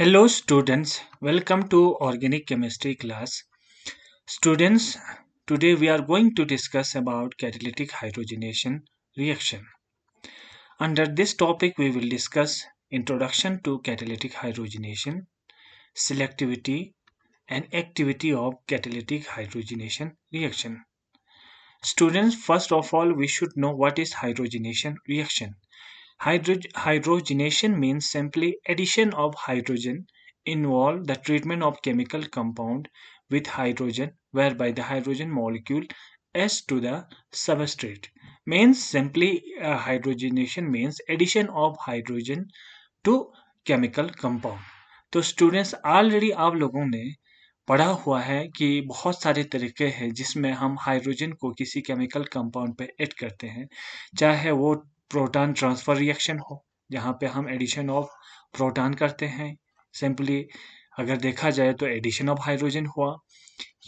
Hello students, welcome to organic chemistry class. Students, today we are going to discuss about catalytic hydrogenation reaction. Under this topic we will discuss introduction to catalytic hydrogenation, selectivity and activity of catalytic hydrogenation reaction. Students, first of all we should know what is hydrogenation reaction Hydrog hydrogenation means simply addition of hydrogen involve the treatment of chemical compound with hydrogen whereby the hydrogen molecule s to the substrate means simply uh, hydrogenation means addition of hydrogen to chemical compound तो students already आप लोगों ने पढ़ा हुआ है कि बहुत सारे तरीके हैं जिसमें हम हाइड्रोजन को किसी केमिकल कंपाउंड पे ऐड करते हैं चाहे वो प्रोटॉन ट्रांसफ़र रिएक्शन हो जहाँ पे हम एडिशन ऑफ प्रोटॉन करते हैं सिंपली अगर देखा जाए तो एडिशन ऑफ हाइड्रोजन हुआ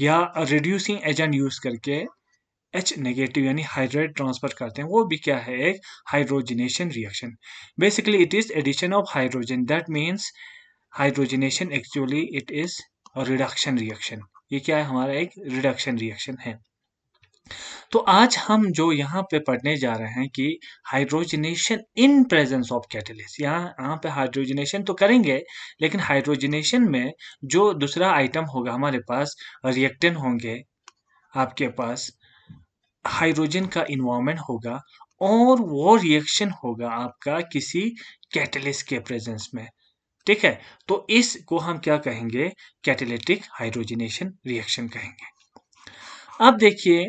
या रिड्यूसिंग एजेंट यूज करके एच नेगेटिव यानी हाइड्रेट ट्रांसफर करते हैं वो भी क्या है एक hydrogenation reaction basically it is addition of hydrogen that means hydrogenation actually it is reduction reaction ये क्या है हमारा एक रिडक्शन रिएक्शन है तो आज हम जो यहाँ पे पढ़ने जा रहे हैं कि hydrogenation in presence of catalyst यहाँ यहाँ पे हाइड्रोजनेशन तो करेंगे लेकिन हाइड्रोजनेशन में जो दूसरा आइटम होगा हमारे पास रिएक्टेंट होंगे आपके पास हाइड्रोजन का इन्वामेंट होगा और वो रिएक्शन होगा आपका किसी कैटलिस्ट के प्रेजेंस में ठीक है तो इसको हम क्या कहेंगे कैटेलिटिक हाइड्रोजनेशन रिएक्शन कहेंगे अब देखिए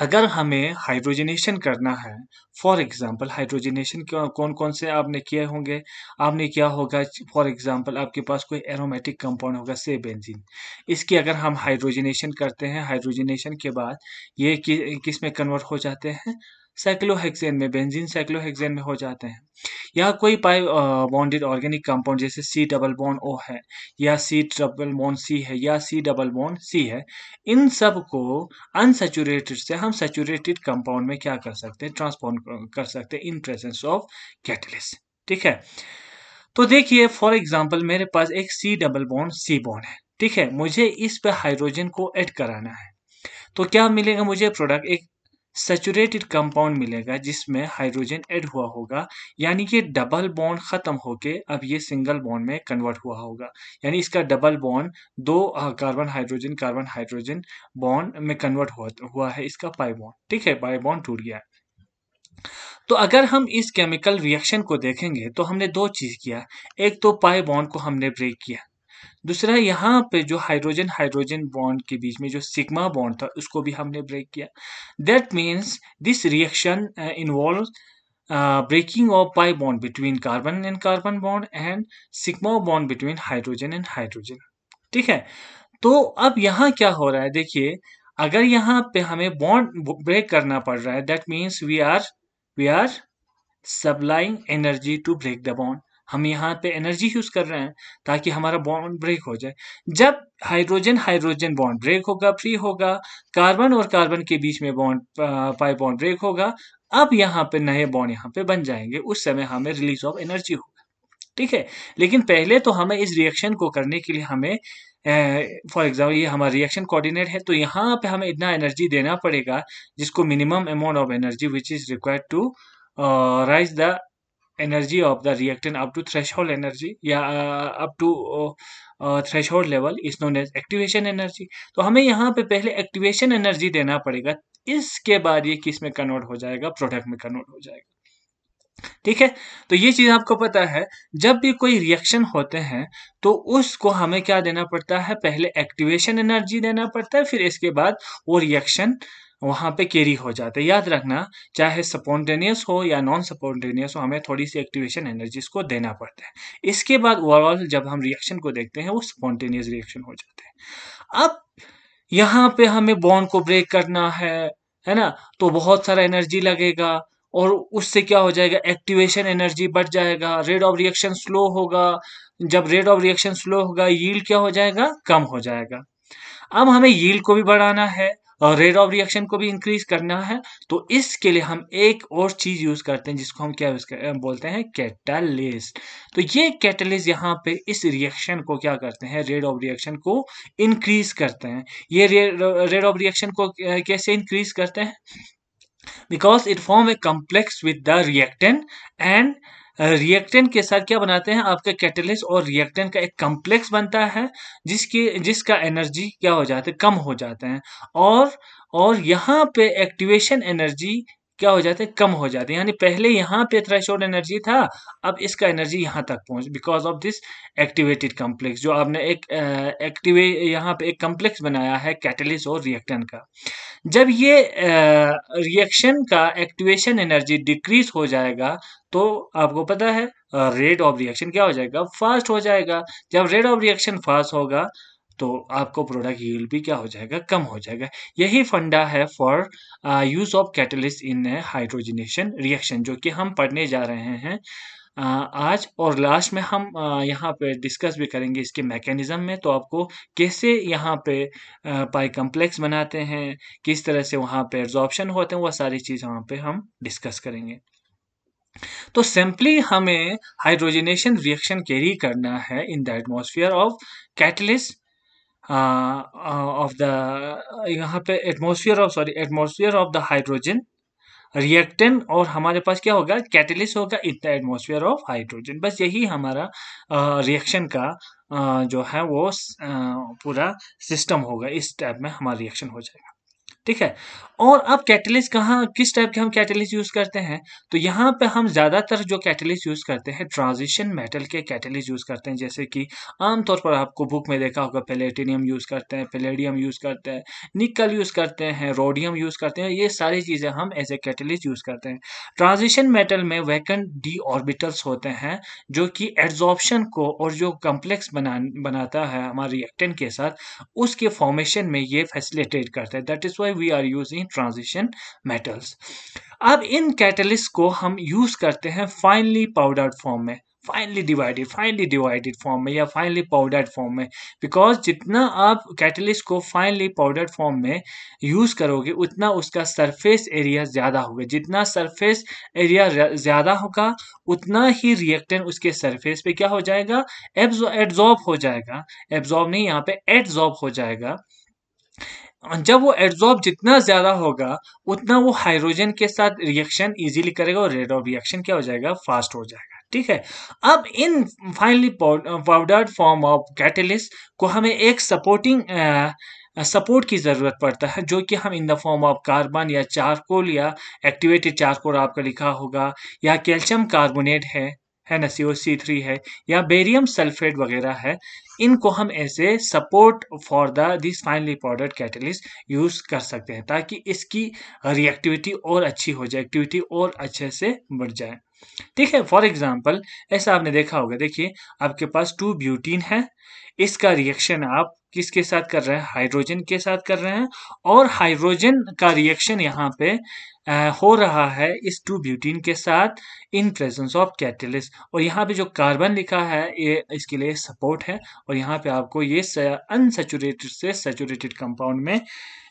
अगर हमें हाइड्रोजनेशन करना है फॉर एग्जांपल हाइड्रोजनेशन कौन कौन से आपने किए होंगे आपने किया होगा फॉर एग्जांपल आपके पास कोई एरोमेटिक कंपाउंड होगा से बेंजीन इसकी अगर हम हाइड्रोजनेशन करते हैं हाइड्रोजनेशन के बाद ये कि, किस में कन्वर्ट हो जाते हैं साइक्लोहेक्सेन में बेंजीन साइक्लोहेक्सेन में हो जाते हैं या कोई पाई बॉन्डेड ऑर्गेनिक कंपाउंड जैसे सी डबल बॉन ओ है या सी डबल बॉन सी है या सी डबल बॉन सी है इन सब को अनसेचुरेटेड से हम सेचुरेटेड कंपाउंड में क्या कर सकते हैं ट्रांसफॉर्म कर सकते हैं इन प्रेजेंस ऑफ कैटलिस ठीक है तो देखिए फॉर एग्जाम्पल मेरे पास एक सी डबल बॉन सी बॉन है ठीक है मुझे इस पे हाइड्रोजन को एड कराना है तो क्या मिलेगा मुझे प्रोडक्ट एक सेचुरेटेड कंपाउंड मिलेगा जिसमें हाइड्रोजन ऐड हुआ होगा यानी कि डबल बॉन्ड खत्म होके अब ये सिंगल बॉन्ड में कन्वर्ट हुआ होगा यानी इसका डबल बॉन्ड दो carbon hydrogen carbon hydrogen bond में कन्वर्ट हुआ है इसका पाई बॉन्ड ठीक है पाई बॉन्ड टूट गया तो अगर हम इस केमिकल रिएक्शन को देखेंगे तो हमने दो चीज किया एक तो पाई बॉन्ड को हमने ब्रेक किया दूसरा यहाँ पे जो हाइड्रोजन हाइड्रोजन बॉन्ड के बीच में जो सिग्मा बॉन्ड था उसको भी हमने ब्रेक किया that means this reaction involve breaking of pi bond between carbon and carbon bond and sigma bond between hydrogen and hydrogen ठीक है तो अब यहाँ क्या हो रहा है देखिए अगर यहाँ पे हमें बॉन्ड ब्रेक करना पड़ रहा है that means we are we are supplying energy to break the bond हम यहाँ पे एनर्जी यूज कर रहे हैं ताकि हमारा बॉन्ड ब्रेक हो जाए जब हाइड्रोजन हाइड्रोजन बॉन्ड ब्रेक होगा फ्री होगा कार्बन और कार्बन के बीच में बॉन्ड पाई बॉन्ड ब्रेक होगा अब यहाँ पे नए बॉन्ड यहाँ पे बन जाएंगे उस समय हमें रिलीज ऑफ एनर्जी होगा ठीक है लेकिन पहले तो हमें इस रिएक्शन को करने के लिए हमें फॉर एग्जाम्पल ये हमारा रिएक्शन कोऑर्डिनेट है तो यहाँ पे हमें इतना एनर्जी देना पड़ेगा जिसको minimum amount of energy which is required to rise the of the reactant up to threshold energy या up to threshold level is known as activation energy तो हमें यहाँ पे पहले एक्टिवेशन एनर्जी देना पड़ेगा इसके बाद ये किस में कन्वर्ट हो जाएगा प्रोडक्ट में कन्वर्ट हो जाएगा ठीक है तो ये चीज आपको पता है जब भी कोई रिएक्शन होते हैं तो उसको हमें क्या देना पड़ता है पहले एक्टिवेशन एनर्जी देना पड़ता है फिर इसके बाद वो रिएक्शन वहाँ पे कैरी हो जाते हैं याद रखना चाहे स्पॉन्टेनियस हो या नॉन स्पॉन्टेनियस हो हमें थोड़ी सी एक्टिवेशन एनर्जीज को देना पड़ता है इसके बाद ओवरऑल जब हम रिएक्शन को देखते हैं वो स्पॉन्टेनियस रिएक्शन हो जाते हैं अब यहाँ पे हमें बॉन्ड को ब्रेक करना है है ना तो बहुत सारा एनर्जी लगेगा और उससे क्या हो जाएगा एक्टिवेशन एनर्जी बढ़ जाएगा रेट ऑफ रिएक्शन स्लो होगा जब रेट ऑफ रिएक्शन स्लो होगा यील्ड क्या हो जाएगा कम हो जाएगा अब हमें यील्ड को भी बढ़ाना है रेट ऑफ रिएक्शन को भी इंक्रीज करना है तो इसके लिए हम एक और चीज यूज करते हैं जिसको हम क्या बोलते हैं कैटलिस्ट तो ये कैटलिस्ट यहाँ पे इस रिएक्शन को क्या करते हैं रेट ऑफ रिएक्शन को इंक्रीज करते हैं ये रेट ऑफ रिएक्शन को कैसे इंक्रीज करते हैं because it form a complex with the reactant and reactant के साथ क्या बनाते हैं आपके कैटलिस्ट और रिएक्टेंट का एक कम्प्लेक्स बनता है जिसकी जिसका एनर्जी क्या हो जाते है कम हो जाते हैं और और यहाँ पे एक्टिवेशन एनर्जी क्या हो जाते हैं कम हो जाते यानी पहले यहाँ पे थ्रेश एनर्जी था अब इसका एनर्जी यहाँ तक पहुँच because of this activated complex जो आपने एक एक्टिवे यहाँ पे एक कम्प्लेक्स बनाया है कैटलिस और रिएक्टन का जब ये रिएक्शन का एक्टिवेशन एनर्जी डिक्रीज हो जाएगा तो आपको पता है रेट ऑफ रिएक्शन क्या हो जाएगा फास्ट हो जाएगा जब रेट ऑफ रिएक्शन फास्ट होगा तो आपको प्रोडक्ट यील्ड भी क्या हो जाएगा कम हो जाएगा यही फंडा है for use of catalyst in hydrogenation reaction जो कि हम पढ़ने जा रहे हैं uh, आज और लास्ट में हम uh, यहाँ पे डिस्कस भी करेंगे इसके मैकेनिज़्म में तो आपको कैसे यहाँ पे पाई uh, कम्प्लेक्स बनाते हैं किस तरह से वहाँ पे एब्जॉर्प्शन होते हैं वह सारी चीज़ वहाँ पे हम डिस्कस करेंगे तो सिंपली हमें हाइड्रोजनेशन रिएक्शन कैरी करना है in the atmosphere of catalyst of the यहाँ पे atmosphere of sorry atmosphere of the hydrogen reactant और हमारे पास क्या होगा कैटलिस्ट होगा in the atmosphere of hydrogen बस यही हमारा रिएक्शन का जो है वो पूरा सिस्टम होगा इस टाइप में हमारा रिएक्शन हो जाएगा ठीक है और अब कैटलिस्ट कहाँ किस टाइप के हम कैटलिस्ट यूज़ करते हैं तो यहाँ पे हम ज़्यादातर जो कैटलिस्ट यूज़ करते हैं ट्रांजिशन मेटल के कैटलिस्ट यूज़ करते हैं जैसे कि आमतौर पर आपको बुक में देखा होगा पेलेटिनियम यूज़ करते हैं पेलेडियम यूज़ करते हैं निकल यूज़ करते हैं रोडियम यूज़ करते हैं ये सारी चीज़ें हम एज ए कैटलिस्ट यूज़ करते हैं ट्रांजिशन मेटल में वैकेंट डी ऑर्बिटल्स होते हैं जो कि एड्जॉर्प्शन को और जो कम्प्लेक्स बना बनाता है हमारे रिएक्टेंट के साथ उसके फॉर्मेशन में ये फैसिलिटेट करते हैं that is why why we are using transition metals अब इन कैटलिस्ट को हम यूज करते हैं फाइनली पाउडर्ड फॉर्म में finely divided finely divided form में या फाइनली पाउडर्ड फॉर्म में बिकॉज जितना आप कैटलिस्ट को फाइनली पाउडर्ड फॉर्म में यूज़ करोगे उतना उसका सरफेस एरिया ज़्यादा होगा जितना सरफेस एरिया ज़्यादा होगा उतना ही रिएक्टेंट उसके सरफेस पे क्या हो जाएगा एब्जॉर्ब हो जाएगा एब्जॉर्ब नहीं यहाँ पे एड्जॉर्ब हो जाएगा जब वो एड्जॉर्ब जितना ज़्यादा होगा उतना वो हाइड्रोजन के साथ रिएक्शन इजीली करेगा और रेट ऑफ रिएक्शन क्या हो जाएगा फास्ट हो जाएगा ठीक है अब इन finely powder form of catalyst को हमें एक सपोर्टिंग सपोर्ट की ज़रूरत पड़ता है जो कि हम in the form of carbon या चारकोल या एक्टिवेटेड चारकोल आपका लिखा होगा या कैल्शियम कार्बोनेट है है ना सी थ्री है या बेरियम सल्फेट वगैरह है इनको हम ऐसे support for the this finely powdered catalyst use कर सकते हैं ताकि इसकी रिएक्टिविटी और अच्छी हो जाए एक्टिविटी और अच्छे से बढ़ जाए ठीक है फॉर एग्जाम्पल ऐसा आपने देखा होगा देखिए आपके पास टू ब्यूटीन है इसका रिएक्शन आप किसके साथ कर रहे हैं हाइड्रोजन के साथ कर रहे हैं और हाइड्रोजन का रिएक्शन यहाँ पे आ, हो रहा है इस टू ब्यूटीन के साथ इन प्रेजेंस ऑफ कैटलिस्ट और यहाँ पे जो कार्बन लिखा है ये इसके लिए सपोर्ट है और यहाँ पे आपको ये अनसेचुरेटेड से सेचुरेटेड कंपाउंड में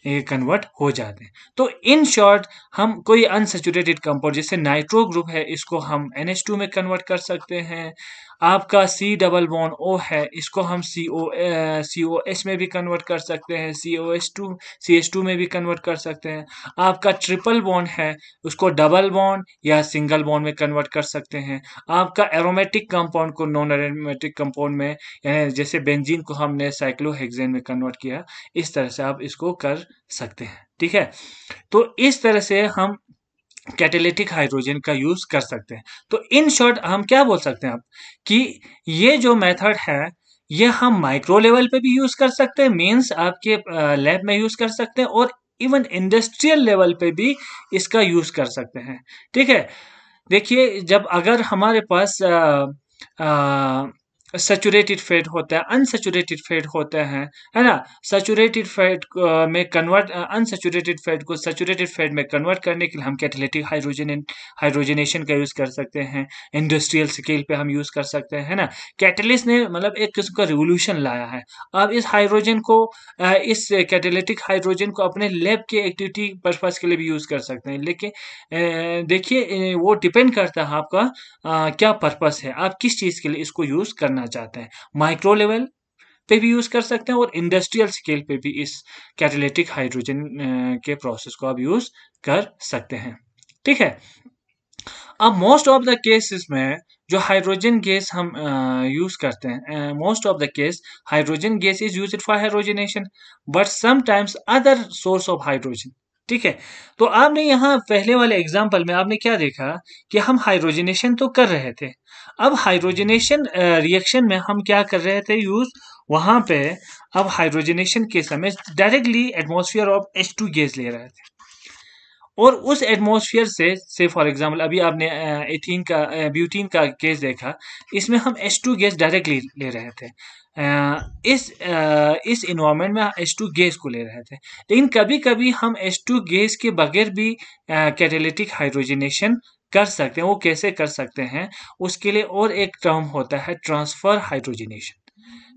ये कन्वर्ट हो जाते हैं तो इन शॉर्ट हम कोई अनसेचुरेटेड कंपाउंड जैसे नाइट्रो ग्रुप है इसको हम एन में कन्वर्ट कर सकते हैं आपका सी डबल बॉन्ड ओ है इसको हम सी ओ सी ओ एस में भी कन्वर्ट कर सकते हैं C O S two C S two में भी कन्वर्ट कर सकते हैं आपका ट्रिपल बॉन्ड है उसको डबल बॉन्ड या सिंगल बॉन्ड में कन्वर्ट कर सकते हैं आपका एरोमेटिक कंपाउंड को नॉन एरोमेटिक कंपाउंड में यानी जैसे बेंजीन को हमने साइक्लोहेक्सेन में कन्वर्ट किया इस तरह से आप इसको कर सकते हैं ठीक है तो इस तरह से हम कैटेलिटिक हाइड्रोजन का यूज कर सकते हैं तो इन शॉर्ट हम क्या बोल सकते हैं आप कि ये जो मेथड है ये हम माइक्रो लेवल पे भी यूज कर सकते हैं मीन्स आपके लैब में यूज कर सकते हैं और इवन इंडस्ट्रियल लेवल पे भी इसका यूज कर सकते हैं ठीक है देखिए जब अगर हमारे पास आ, आ, सेचूरेटेड फैट होता है अनसेचूरेटेड फैट होता है है ना सेचूरेटेड फैट uh, में कन्वर्ट अनसेचूरेटेड फैट को सेचूरेटेड फैट में कन्वर्ट करने के लिए हम कैटलिटिक हाइड्रोजन हाइड्रोजनेशन का यूज़ कर सकते हैं इंडस्ट्रियल स्केल पे हम यूज़ कर सकते हैं है ना कैटलिस्ट ने मतलब एक किस्म का रिवोल्यूशन लाया है अब इस हाइड्रोजन को uh, इस कैटेलेटिक हाइड्रोजन को अपने लैब के एक्टिविटी पर्पज़ के लिए भी यूज़ कर सकते हैं लेकिन uh, देखिए वो डिपेंड करता है आपका क्या पर्पज़ है आप किस चीज़ के लिए इसको यूज़ करना करना चाहते हैं माइक्रो लेवल पे भी यूज़ कर सकते हैं और इंडस्ट्रियल स्केल पे भी इस कैटालिटिक हाइड्रोजन के प्रोसेस को आप यूज़ कर सकते हैं ठीक है अब मोस्ट ऑफ द केसेस में जो हाइड्रोजन गैस हम यूज करते हैं most of the case hydrogen gas is use for hydrogenation but sometimes other source of hydrogen ठीक है तो आपने यहाँ पहले वाले एग्जाम्पल में आपने क्या देखा कि हम हाइड्रोजनेशन तो कर रहे थे अब हाइड्रोजनेशन रिएक्शन में हम क्या कर रहे थे यूज वहां पे अब हाइड्रोजनेशन के समय directly atmosphere of H two gas ले रहे थे और उस एटमोसफियर से से फॉर एग्जांपल अभी आपने एथीन का ब्यूटीन का गैस देखा इसमें हम एच टू गैस डायरेक्टली ले रहे थे इस इस इन्वायरमेंट में एच टू गैस को ले रहे थे लेकिन कभी कभी हम एच टू गैस के बगैर भी कैटेलिटिक हाइड्रोजनेशन कर सकते हैं वो कैसे कर सकते हैं उसके लिए और एक टर्म होता है transfer hydrogenation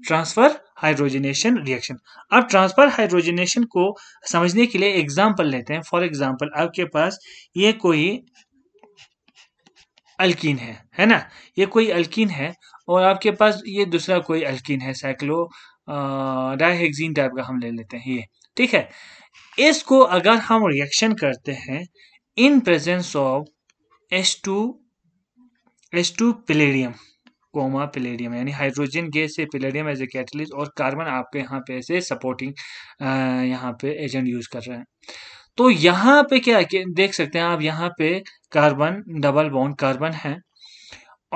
transfer hydrogenation reaction अब ट्रांसफर हाइड्रोजिनेशन को समझने के लिए एग्जाम्पल लेते हैं फॉर एग्जाम्पल आपके पास ये कोई अल्किन है है ना ये कोई अल्किन है और आपके पास ये दूसरा कोई अल्किन है साइक्लो डाइहेक्जीन टाइप का हम ले लेते हैं ये ठीक है इसको अगर हम रिएक्शन करते हैं in presence of S two S two palladium comma palladium यानी हाइड्रोजन गैस से पिलेडियम एज ए कैटलिस्ट और कार्बन आपके यहाँ पे ऐसे सपोर्टिंग यहाँ पे एजेंट यूज कर रहे हैं तो यहाँ पे क्या देख सकते हैं आप यहाँ पे कार्बन डबल बॉन्ड कार्बन है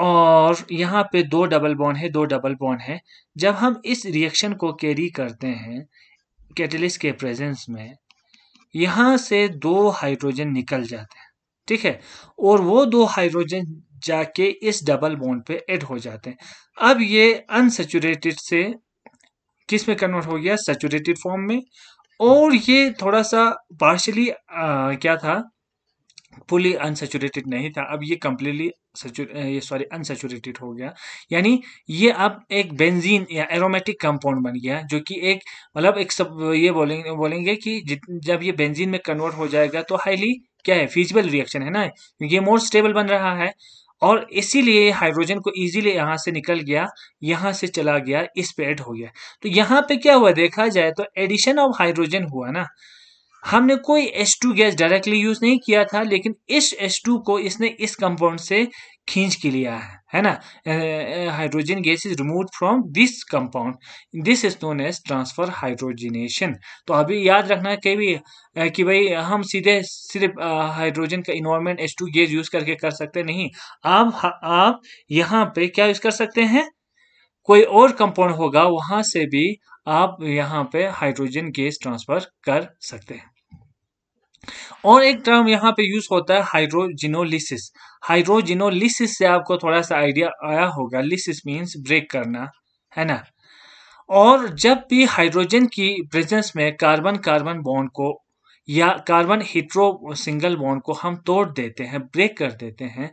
और यहाँ पे दो डबल बॉन्ड है दो डबल बॉन्ड है जब हम इस रिएक्शन को कैरी करते हैं कैटलिस्ट के प्रेजेंस में यहाँ से दो हाइड्रोजन निकल जाते हैं ठीक है और वो दो हाइड्रोजन जाके इस डबल बॉन्ड पे ऐड हो जाते हैं अब ये अनसेचुरेटेड से किस में कन्वर्ट हो गया सेचुरेटेड फॉर्म में और ये थोड़ा सा पार्शली क्या था फुली अनसेचुरेटेड नहीं था अब ये कम्प्लीटली ये सॉरी अनसेचुरेटेड हो गया यानी ये अब एक बेंजीन या एरोमेटिक कंपाउंड बन गया जो कि एक मतलब एक सब ये बोलेंगे बोलेंगे कि जब ये बेंजीन में कन्वर्ट हो जाएगा तो हाईली क्या है फिजिबल रिएक्शन है ना ये मोर स्टेबल बन रहा है और इसीलिए हाइड्रोजन को इजीली यहाँ से निकल गया यहाँ से चला गया इस पे एड हो गया तो यहाँ पे क्या हुआ देखा जाए तो एडिशन ऑफ हाइड्रोजन हुआ ना हमने कोई H2 गैस डायरेक्टली यूज नहीं किया था लेकिन इस H2 को इसने इस कंपाउंड से खींच के लिया है है ना hydrogen gas is remove from this compound this is known as transfer hydrogenation तो अभी याद रखना है भी कि भाई हम सीधे सिर्फ हाइड्रोजन का environment H two gas use करके कर सकते नहीं आप आप यहाँ पे क्या यूज कर सकते हैं कोई और कंपाउंड होगा वहां से भी आप यहाँ पे हाइड्रोजन गैस ट्रांसफर कर सकते हैं और एक टर्म यहाँ पे यूज होता है हाइड्रोजिनोलिसिस हाइड्रोजिनोलिसिस से आपको थोड़ा सा आइडिया आया होगा लिसिस मीन्स ब्रेक करना है ना और जब भी हाइड्रोजन की प्रेजेंस में कार्बन कार्बन बॉन्ड को या कार्बन हिट्रो सिंगल बॉन्ड को हम तोड़ देते हैं ब्रेक कर देते हैं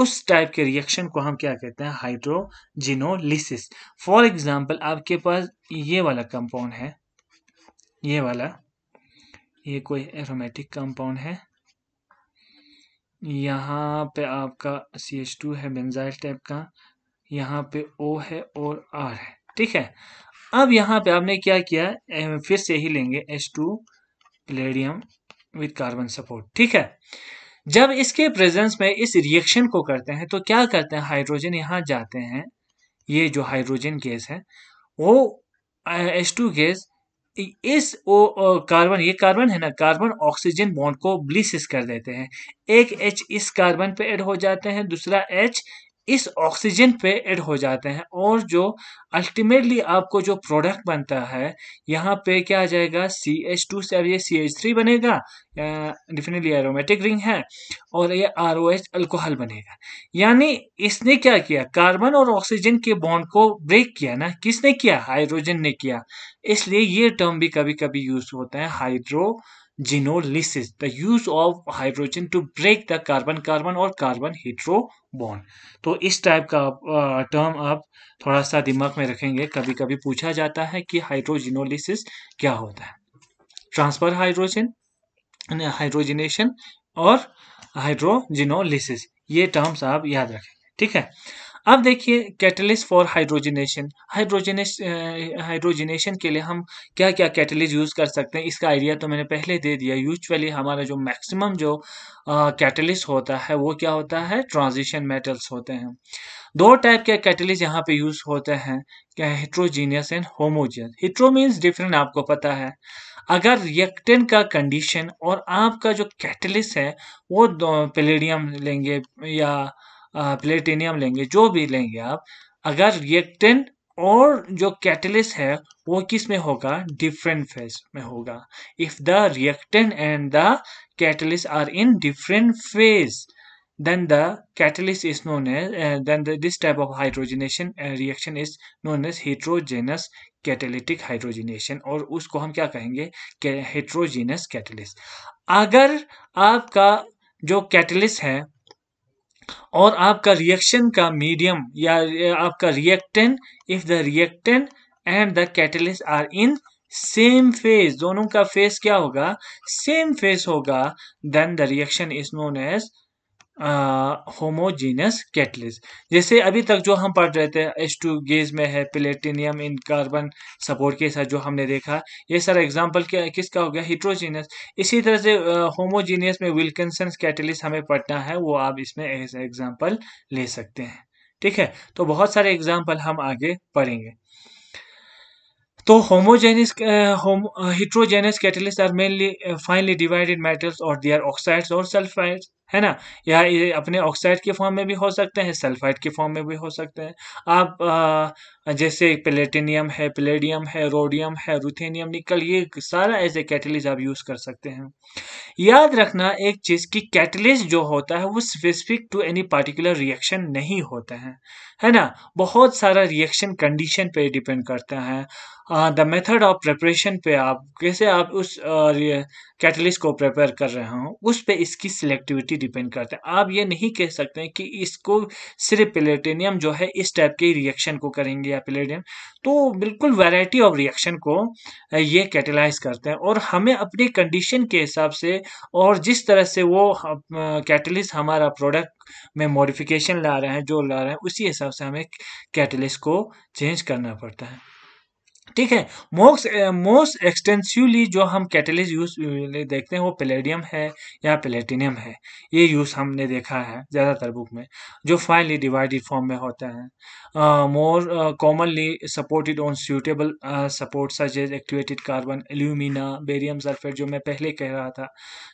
उस टाइप के रिएक्शन को हम क्या कहते हैं हाइड्रोजिनोलिसिस फॉर एग्जाम्पल आपके पास ये वाला कंपाउंड है ये वाला ये कोई एरोमेटिक कंपाउंड है यहाँ पे आपका सी एच टू है बेंजाइल टाइप का यहाँ पे ओ है और आर है ठीक है अब यहाँ पे आपने क्या किया फिर से ही लेंगे H two palladium with carbon support ठीक है जब इसके प्रेजेंस में इस रिएक्शन को करते हैं तो क्या करते हैं हाइड्रोजन यहाँ जाते हैं ये जो हाइड्रोजन गैस है वो एच टू गैस इस ओ कार्बन ये कार्बन है ना कार्बन ऑक्सीजन बॉन्ड को ब्लिसिस कर देते हैं एक एच इस कार्बन पे ऐड हो जाते हैं दूसरा एच इस ऑक्सीजन पे ऐड हो जाते हैं और जो अल्टीमेटली आपको जो प्रोडक्ट बनता है यहाँ पे क्या आ जाएगा सी एच टू से अब ये सी एच थ्री बनेगा डिफिनेटली एरोमेटिक रिंग है और ये आर ओ एच अल्कोहल बनेगा यानी इसने क्या किया कार्बन और ऑक्सीजन के बॉन्ड को ब्रेक किया ना किसने किया हाइड्रोजन ने किया इसलिए ये टर्म भी कभी कभी यूज होता है hydrogenolysis the use of hydrogen to break the carbon carbon और कार्बन हाइड्रो बॉन्ड तो इस टाइप का टर्म आप थोड़ा सा दिमाग में रखेंगे कभी कभी पूछा जाता है कि हाइड्रोजिनोलिसिस क्या होता है ट्रांसफर हाइड्रोजन हाइड्रोजिनेशन और हाइड्रोजिनोलिसिस ये टर्म्स आप याद रखेंगे ठीक है अब देखिए catalyst for hydrogenation hydrogenation hydrogenation के लिए हम क्या क्या कैटलिस्ट यूज़ कर सकते हैं इसका आइडिया तो मैंने पहले दे दिया यूजुअली हमारा जो मैक्सिमम जो कैटलिस्ट होता है वो क्या होता है ट्रांजिशन मेटल्स होते हैं दो टाइप के कैटलिस्ट यहाँ पे यूज़ होते हैं क्या heterogeneous and homogeneous hetero means different आपको पता है अगर रिएक्टेंट का कंडीशन और आपका जो कैटलिस्ट है वो पेलेडियम लेंगे या प्लेटिनियम लेंगे जो भी लेंगे आप अगर रिएक्टन और जो कैटलिस है वो किस में होगा डिफरेंट फेज में होगा if the reactant and the catalyst are in different phase then the catalyst is known as then this type of hydrogenation reaction is known as heterogeneous catalytic hydrogenation और उसको हम क्या कहेंगे हेट्रोजीनस कैटलिस्ट अगर आपका जो कैटलिस है और आपका रिएक्शन का मीडियम या आपका reactant if the reactant and the catalyst are in same phase दोनों का फेस क्या होगा सेम फेस होगा then the reaction is known as homogeneous catalysis जैसे अभी तक जो हम पढ़ रहे थे एस टू गेज में है प्लेटिनियम इन कार्बन सपोर्ट के साथ जो हमने देखा ये सारा एग्जाम्पल किसका हो गया हिट्रोजीनियस इसी तरह से होमोजीनियस में विल्किसन कैटलिस हमें पढ़ना है वो आप इसमें एग्जाम्पल ले सकते हैं ठीक है तो बहुत सारे एग्जाम्पल हम आगे पढ़ेंगे तो homogeneous home heterogeneous catalyst are mainly finely divided metals और आर ऑक्साइड्स और सल्फाइड्स है ना या अपने ऑक्साइड के फॉर्म में भी हो सकते हैं सल्फाइड के फॉर्म में भी हो सकते हैं आप आ, जैसे प्लेटिनियम है प्लेडियम है रोडियम है रुथेनियम निकल ये सारा एज ए कैटलिस्ट आप यूज़ कर सकते हैं याद रखना एक चीज़ कि कैटलिस्ट जो होता है वो specific to any particular reaction नहीं होते हैं है ना बहुत सारा रिएक्शन कंडीशन पे डिपेंड करता है द मेथड ऑफ प्रिपरेशन पे आप कैसे आप उस कैटलिस्ट को प्रिपेयर कर रहे हो उस पे इसकी सिलेक्टिविटी डिपेंड करते हैं आप ये नहीं कह सकते कि इसको सिर्फ प्लेटिनियम जो है इस टाइप के रिएक्शन को करेंगे या प्लेटिनियम तो बिल्कुल वैरायटी ऑफ रिएक्शन को ये कैटेलाइज करते हैं और हमें अपनी कंडीशन के हिसाब से और जिस तरह से वो कैटलिस्ट हमारा प्रोडक्ट में मॉडिफिकेशन ला रहे हैं जो ला रहे हैं उसी हिसाब से हमें कैटलिस्ट को चेंज करना पड़ता है ठीक है मोस्ट मोस्ट एक्सटेंसिवली जो हम कैटलिस्ट uh, यूज देखते हैं वो पेलेडियम है या प्लेटिनियम है ये यूज हमने देखा है ज़्यादातर बुक में जो फाइनली डिवाइडेड फॉर्म में होता है more commonly supported on suitable support such as activated carbon alumina barium sulphate जो मैं पहले कह रहा था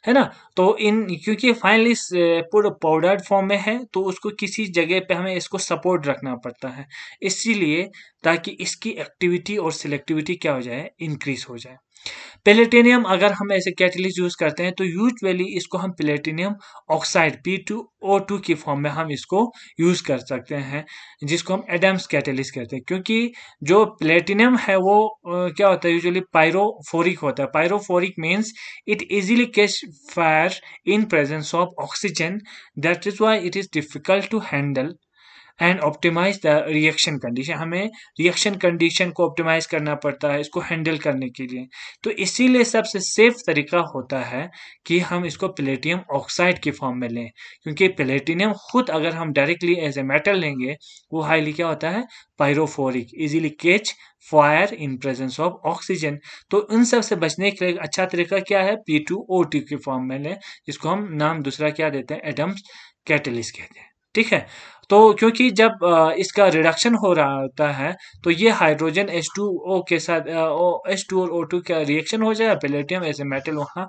है ना तो इन क्योंकि फाइनली पूरा पाउडर्ड फॉर्म में है तो उसको किसी जगह पे हमें इसको सपोर्ट रखना पड़ता है इसीलिए ताकि इसकी एक्टिविटी और सिलेक्टिविटी क्या हो जाए इंक्रीज हो जाए प्लेटिनियम अगर हम ऐसे कैटलिस्ट यूज करते हैं तो यूजली इसको हम platinum oxide P two O two की फॉर्म में हम इसको यूज कर सकते हैं जिसको हम एडम्स कैटलिस्ट कहते हैं क्योंकि जो प्लेटिनियम है वो क्या होता है यूजली पायरोफोरिक होता है pyrophoric means it easily catch fire in presence of oxygen that is why it is difficult to handle and optimise the reaction condition हमें रिएक्शन कंडीशन को ऑप्टिमाइज करना पड़ता है इसको हैंडल करने के लिए तो इसीलिए सबसे सेफ तरीका होता है कि हम इसको प्लेटिनियम ऑक्साइड के फॉर्म में लें क्योंकि प्लेटिनियम खुद अगर हम डायरेक्टली एज ए मेटल लेंगे वो हाईली क्या होता है pyrophoric easily catch fire in presence of oxygen तो इन सब से बचने के लिए अच्छा तरीका क्या है पी टू ओ टी के फॉर्म में लें जिसको हम नाम दूसरा क्या देते हैं एडम्स कैटलिस्ट कहते हैं ठीक है तो क्योंकि जब इसका रिडक्शन हो रहा होता है तो ये हाइड्रोजन एच टू ओ के साथ एच टू और ओ टू का रिएक्शन हो जाएगा पेलेटियम एज ए मेटल वहाँ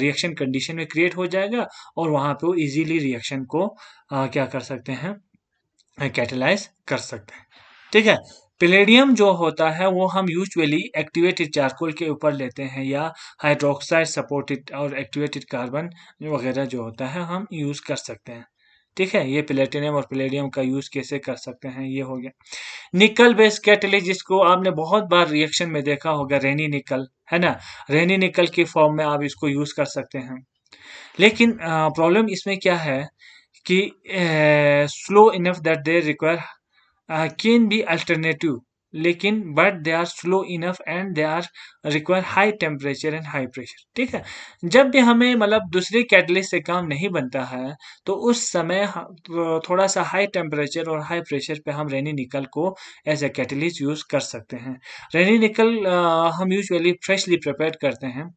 रिएक्शन कंडीशन में क्रिएट हो जाएगा और वहाँ पे वो इजीली रिएक्शन को क्या कर सकते हैं कैटलाइज कर सकते हैं ठीक है पेलेडियम जो होता है वो हम यूजुअली एक्टिवेटेड चारकोल के ऊपर लेते हैं या हाइड्रोक्साइड सपोर्टेड और एक्टिवेटेड कार्बन वगैरह जो होता है हम यूज़ कर सकते हैं ठीक है ये प्लेटिनियम और प्लेडियम का यूज कैसे कर सकते हैं ये हो गया निकल बेस कैटली जिसको आपने बहुत बार रिएक्शन में देखा होगा रेनी निकल है ना रेनी निकल के फॉर्म में आप इसको यूज कर सकते हैं लेकिन प्रॉब्लम इसमें क्या है कि slow enough that they require can be alternative लेकिन but they are slow enough and they are require high temperature and high pressure ठीक है जब भी हमें मतलब दूसरे कैटलिस्ट से काम नहीं बनता है तो उस समय थोड़ा सा हाई टेम्परेचर और हाई प्रेशर पे हम रेनी निकल को एज ए कैटलिस्ट यूज़ कर सकते हैं रेनी निकल हम यूजुअली फ्रेशली प्रिपेयर करते हैं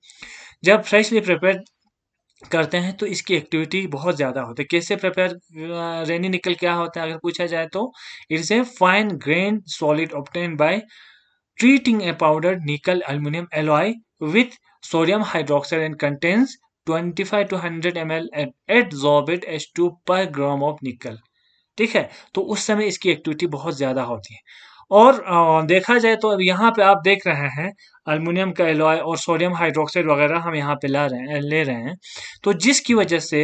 जब फ्रेशली प्रिपेयर करते हैं तो इसकी एक्टिविटी बहुत ज़्यादा होती है कैसे प्रिपेयर रेनी निकल क्या होता है अगर पूछा जाए तो it's a fine grain solid obtained by treating a powder nickel aluminum alloy with sodium hydroxide and contains 25 five two hundred M L and eight and H two per gram of निकल ठीक है तो उस समय इसकी activity बहुत ज़्यादा होती है और देखा जाए तो अब यहाँ पे आप देख रहे हैं अलमिनियम का एलॉय और सोडियम हाइड्रोक्साइड वगैरह हम यहाँ पे ला रहे हैं ले रहे हैं तो जिसकी वजह से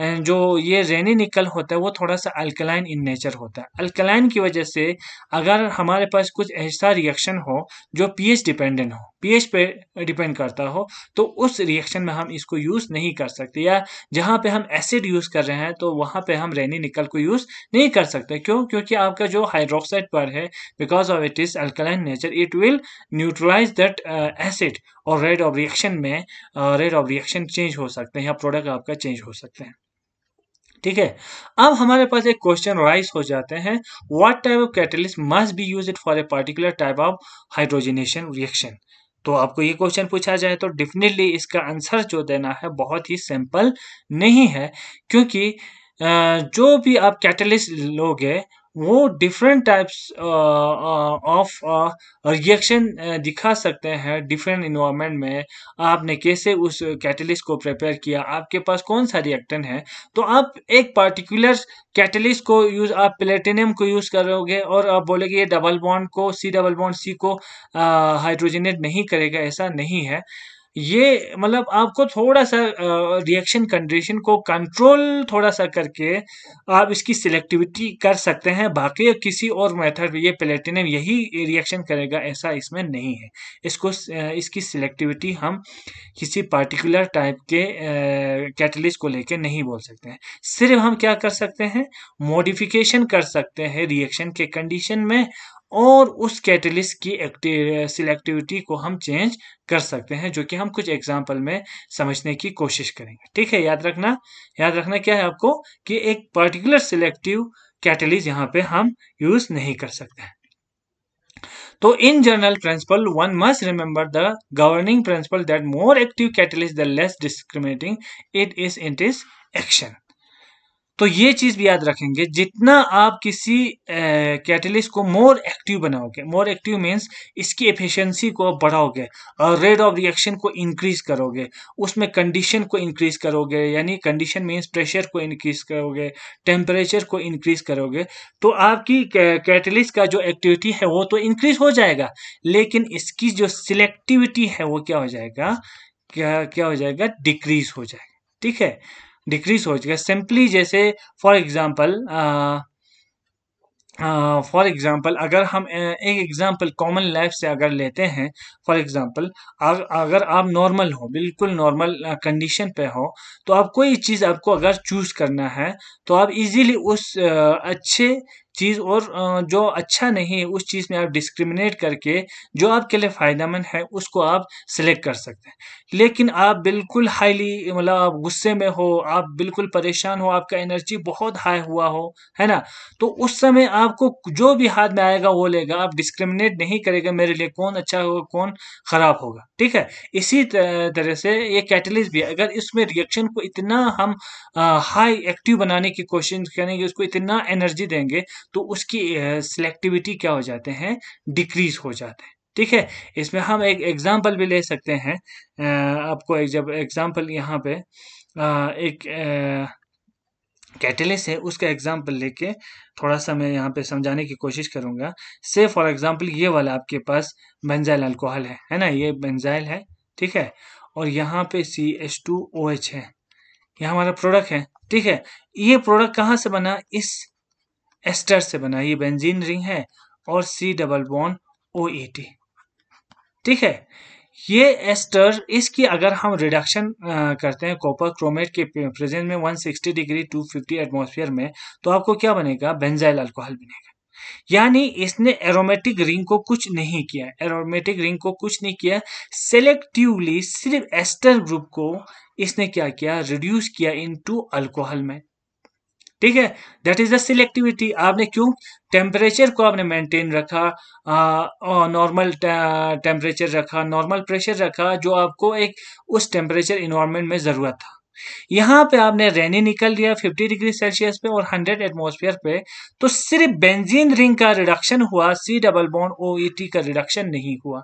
जो ये रेनी निकल होता है वो थोड़ा सा अल्कलाइन इन नेचर होता है अल्कलाइन की वजह से अगर हमारे पास कुछ ऐसा रिएक्शन हो जो पीएच डिपेंडेंट हो पीएच पे डिपेंड करता हो तो उस रिएक्शन में हम इसको यूज़ नहीं कर सकते या जहाँ पे हम एसिड यूज़ कर रहे हैं तो वहाँ पे हम रेनी निकल को यूज़ नहीं कर सकते क्यों क्योंकि आपका जो हाइड्रोक्साइड पर है because of it is alkaline nature it will neutralise that product acid uh, और रेट ऑफ रिएक्शन में रेट ऑफ रिएक्शन चेंज हो सकते हैं या प्रोडक्ट आपका चेंज हो सकते हैं ठीक है अब हमारे पास एक क्वेश्चन राइज हो जाते हैं what type of catalyst must be use for a particular type of hydrogenation reaction तो आपको ये क्वेश्चन पूछा जाए तो डेफिनेटली इसका आंसर जो देना है बहुत ही सिंपल नहीं है क्योंकि uh, जो भी आप कैटलिस्ट लोगे वो डिफरेंट टाइप्स ऑफ रिएक्शन दिखा सकते हैं डिफरेंट इन्वायरमेंट में आपने कैसे उस कैटलिस्ट को प्रिपेयर किया आपके पास कौन सा रिएक्टन है तो आप एक पर्टिकुलर कैटलिस्ट को यूज आप प्लेटिनियम को यूज करोगे और आप बोलेगे ये डबल बॉन्ड को सी डबल बॉन्ड सी को हाइड्रोजनेट uh, नहीं करेगा ऐसा नहीं है ये मतलब आपको थोड़ा सा रिएक्शन कंडीशन को कंट्रोल थोड़ा सा करके आप इसकी सिलेक्टिविटी कर सकते हैं बाकी किसी और मेथड ये प्लेटिनम यही रिएक्शन करेगा ऐसा इसमें नहीं है इसको इसकी सिलेक्टिविटी हम किसी पर्टिकुलर टाइप के कैटलिस्ट को लेके नहीं बोल सकते हैं सिर्फ हम क्या कर सकते हैं मॉडिफिकेशन कर सकते हैं रिएक्शन के कंडीशन में और उस कैटलिस्ट की एक्टिव सिलेक्टिविटी को हम चेंज कर सकते हैं जो कि हम कुछ एग्जाम्पल में समझने की कोशिश करेंगे ठीक है याद रखना याद रखना क्या है आपको कि एक पर्टिकुलर सिलेक्टिव कैटलिस्ट यहाँ पे हम यूज नहीं कर सकते हैं तो in general principle one must remember the governing principle that more active catalyst the less discriminating it is in is action तो ये चीज भी याद रखेंगे जितना आप किसी कैटलिस्ट को मोर एक्टिव बनाओगे मोर एक्टिव मीन्स इसकी एफिशिएंसी को आप बढ़ाओगे और रेट ऑफ रिएक्शन को इंक्रीज करोगे उसमें कंडीशन को इंक्रीज करोगे यानी कंडीशन मीन्स प्रेशर को इंक्रीज करोगे टेम्परेचर को इंक्रीज करोगे तो आपकी कैटलिस्ट का जो एक्टिविटी है वो तो इंक्रीज हो जाएगा लेकिन इसकी जो सिलेक्टिविटी है वो क्या हो जाएगा क्या क्या हो जाएगा डिक्रीज हो जाएगा ठीक है डिक्रीज हो चुका है सिंपली जैसे for example for uh, example अगर हम एक एग्ज़ाम्पल कॉमन लाइफ से अगर लेते हैं फॉर एग्ज़ाम्पल अगर आप नॉर्मल हो बिल्कुल नॉर्मल कंडीशन पे हो तो आप कोई चीज़ आपको अगर चूज़ करना है तो आप इजीली उस uh, अच्छे चीज़ और जो अच्छा नहीं है उस चीज़ में आप डिस्क्रिमिनेट करके जो आपके लिए फ़ायदेमंद है उसको आप सिलेक्ट कर सकते हैं लेकिन आप बिल्कुल हाईली मतलब आप गुस्से में हो आप बिल्कुल परेशान हो आपका एनर्जी बहुत हाई हुआ हो है ना तो उस समय आपको जो भी हाथ में आएगा वो लेगा आप डिस्क्रिमिनेट नहीं करेगा मेरे लिए कौन अच्छा होगा कौन ख़राब होगा ठीक है इसी तरह से ये कैटलिस्ट भी है अगर इसमें रिएक्शन को इतना हम हाई एक्टिव बनाने की कोशिश करेंगे उसको इतना एनर्जी देंगे तो उसकी सिलेक्टिविटी क्या हो जाते हैं डिक्रीज हो जाते हैं ठीक है इसमें हम एक एग्जाम्पल भी ले सकते हैं आपको एक जब एग्जाम्पल यहाँ पे एक कैटलिस है उसका एग्जाम्पल लेके थोड़ा सा मैं यहाँ पे समझाने की कोशिश करूँगा से फॉर एग्जाम्पल ये वाला आपके पास बेंजाइल अल्कोहल है है ना ये बेंजाइल है ठीक है और यहाँ पे C H two O H है ये हमारा प्रोडक्ट है ठीक है ये प्रोडक्ट कहाँ से बना इस एस्टर से बना ये बेंजीन रिंग है और सी डबल बॉन ओ ए टी ठीक है ये एस्टर इसकी अगर हम रिडक्शन करते हैं कॉपर क्रोमेट के प्रेजेंट में 160 डिग्री 250 एटमॉस्फेयर में तो आपको क्या बनेगा बेंजाइल अल्कोहल बनेगा यानी इसने एरोमेटिक रिंग को कुछ नहीं किया एरोमेटिक रिंग को कुछ नहीं किया सेलेक्टिवली सिर्फ एस्टर ग्रुप को इसने क्या किया रिड्यूस किया इनटू अल्कोहल में ठीक है दैट इज द सिलेक्टिविटी आपने क्यों टेम्परेचर को आपने मेंटेन रखा नॉर्मल टेम्परेचर रखा नॉर्मल प्रेशर रखा जो आपको एक उस टेम्परेचर इन्वायरमेंट में ज़रूरत था यहाँ पे आपने रेनी निकल लिया 50 डिग्री सेल्सियस पे और 100 एटमॉस्फेयर पे तो सिर्फ बेंजीन रिंग का रिडक्शन हुआ सी डबल बॉन्ड ओ का रिडक्शन नहीं हुआ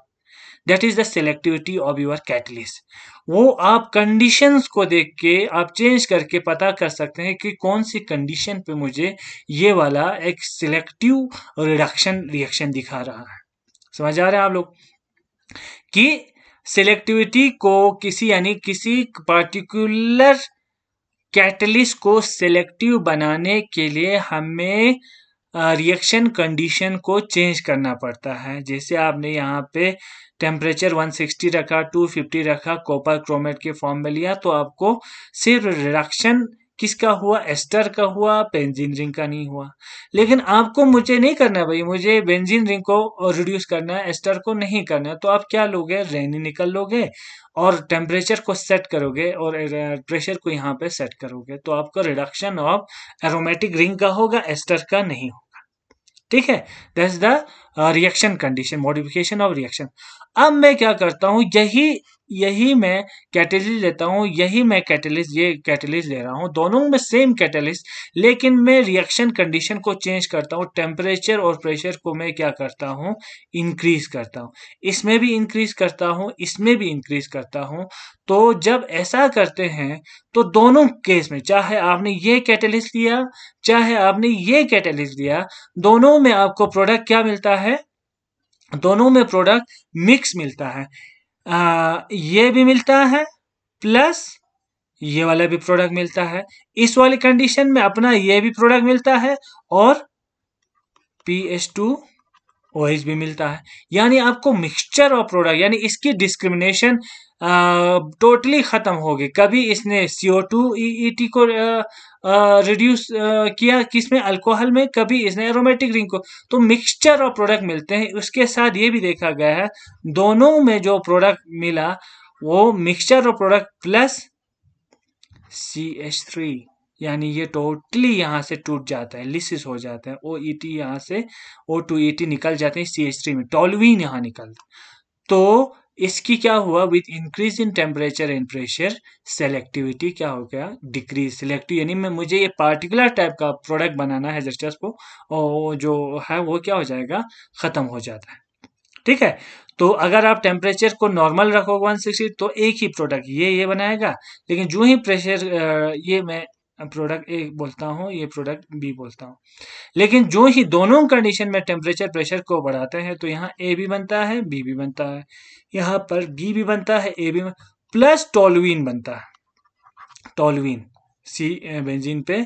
that is the selectivity of your catalyst वो आप कंडीशंस को देख के आप चेंज करके पता कर सकते हैं कि कौन सी कंडीशन पे मुझे ये वाला एक सिलेक्टिव रिडक्शन रिएक्शन दिखा रहा है समझ आ रहा है आप लोग कि सेलेक्टिविटी को किसी यानी किसी पार्टिकुलर कैटलिस्ट को सेलेक्टिव बनाने के लिए हमें रिएक्शन कंडीशन को चेंज करना पड़ता है जैसे आपने यहाँ पे टेम्परेचर 160 रखा 250 रखा कॉपर क्रोमेट के फॉर्म में लिया तो आपको सिर्फ रिडक्शन किसका हुआ एस्टर का हुआ बेंजीन रिंग का नहीं हुआ लेकिन आपको मुझे नहीं करना है भाई मुझे बेंजीन रिंग को रिड्यूस करना है एस्टर को नहीं करना है तो आप क्या लोगे रेनी निकल लोगे और टेम्परेचर को सेट करोगे और प्रेशर को यहाँ पे सेट करोगे तो आपका रिडक्शन ऑफ एरोमेटिक रिंग का होगा एस्टर का नहीं होगा ठीक है that's the reaction condition modification of reaction अब मैं क्या करता हूं यही यही मैं कैटलिस्ट लेता हूँ यही मैं कैटलिस्ट ये कैटलिस्ट ले रहा हूँ दोनों में सेम कैटलिस्ट लेकिन मैं रिएक्शन कंडीशन को चेंज करता हूँ टेम्परेचर और प्रेशर को मैं क्या करता हूँ इंक्रीज करता हूँ इसमें भी इंक्रीज करता हूँ इसमें भी इंक्रीज करता हूँ तो जब ऐसा करते हैं तो दोनों केस में चाहे आपने ये कैटलिस्ट लिया चाहे आपने ये कैटेलिस्ट लिया दोनों में आपको प्रोडक्ट क्या मिलता है दोनों में प्रोडक्ट मिक्स मिलता है ये भी मिलता है प्लस ये वाला भी प्रोडक्ट मिलता है इस वाली कंडीशन में अपना ये भी प्रोडक्ट मिलता है और पी एस टू ओएच भी मिलता है यानी आपको मिक्सचर ऑफ प्रोडक्ट यानी इसकी डिस्क्रिमिनेशन टोटली ख़त्म होगी कभी इसने C O two E T को रिड्यूस किया में अल्कोहल में कभी इसने एरोमेटिक रिंग को तो मिक्सचर और प्रोडक्ट मिलते हैं उसके साथ ये भी देखा गया है दोनों में जो प्रोडक्ट मिला वो मिक्सचर और product plus C H three यानी ये टोटली यहाँ से टूट जाता है लिसिस हो जाता है ओ ई टी यहाँ से ओ टू ई टी निकल जाते हैं सी एच थ्री में टोलवीन यहाँ निकलता तो इसकी क्या हुआ with increase in temperature and pressure selectivity क्या हो गया डिक्रीज सेलेक्टिव यानी मैं मुझे ये पार्टिकुलर टाइप का प्रोडक्ट बनाना है जस्टस को और जो है वो क्या हो जाएगा ख़त्म हो जाता है ठीक है तो अगर आप टेम्परेचर को नॉर्मल रखोगे 160 तो एक ही प्रोडक्ट ये ये बनाएगा लेकिन जो ही प्रेशर ये मैं प्रोडक्ट ए बोलता हूँ ये प्रोडक्ट बी बोलता हूँ लेकिन जो ही दोनों कंडीशन में टेम्परेचर प्रेशर को बढ़ाते हैं तो यहाँ ए भी बनता है बी भी बनता है यहाँ पर बी भी बनता है ए भी प्लस टोलवीन बनता है टोलवीन सी बेंजीन पे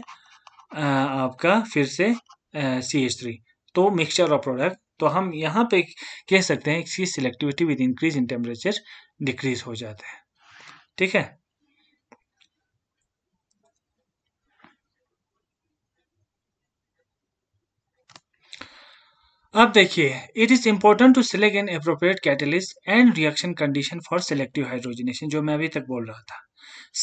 आपका फिर से सी एच थ्री तो मिक्सचर ऑफ प्रोडक्ट तो हम यहाँ पे कह सकते हैं इसकी selectivity with increase in temperature decrease हो जाता है ठीक है अब देखिए it is important to select an appropriate catalyst and reaction condition for selective hydrogenation जो मैं अभी तक बोल रहा था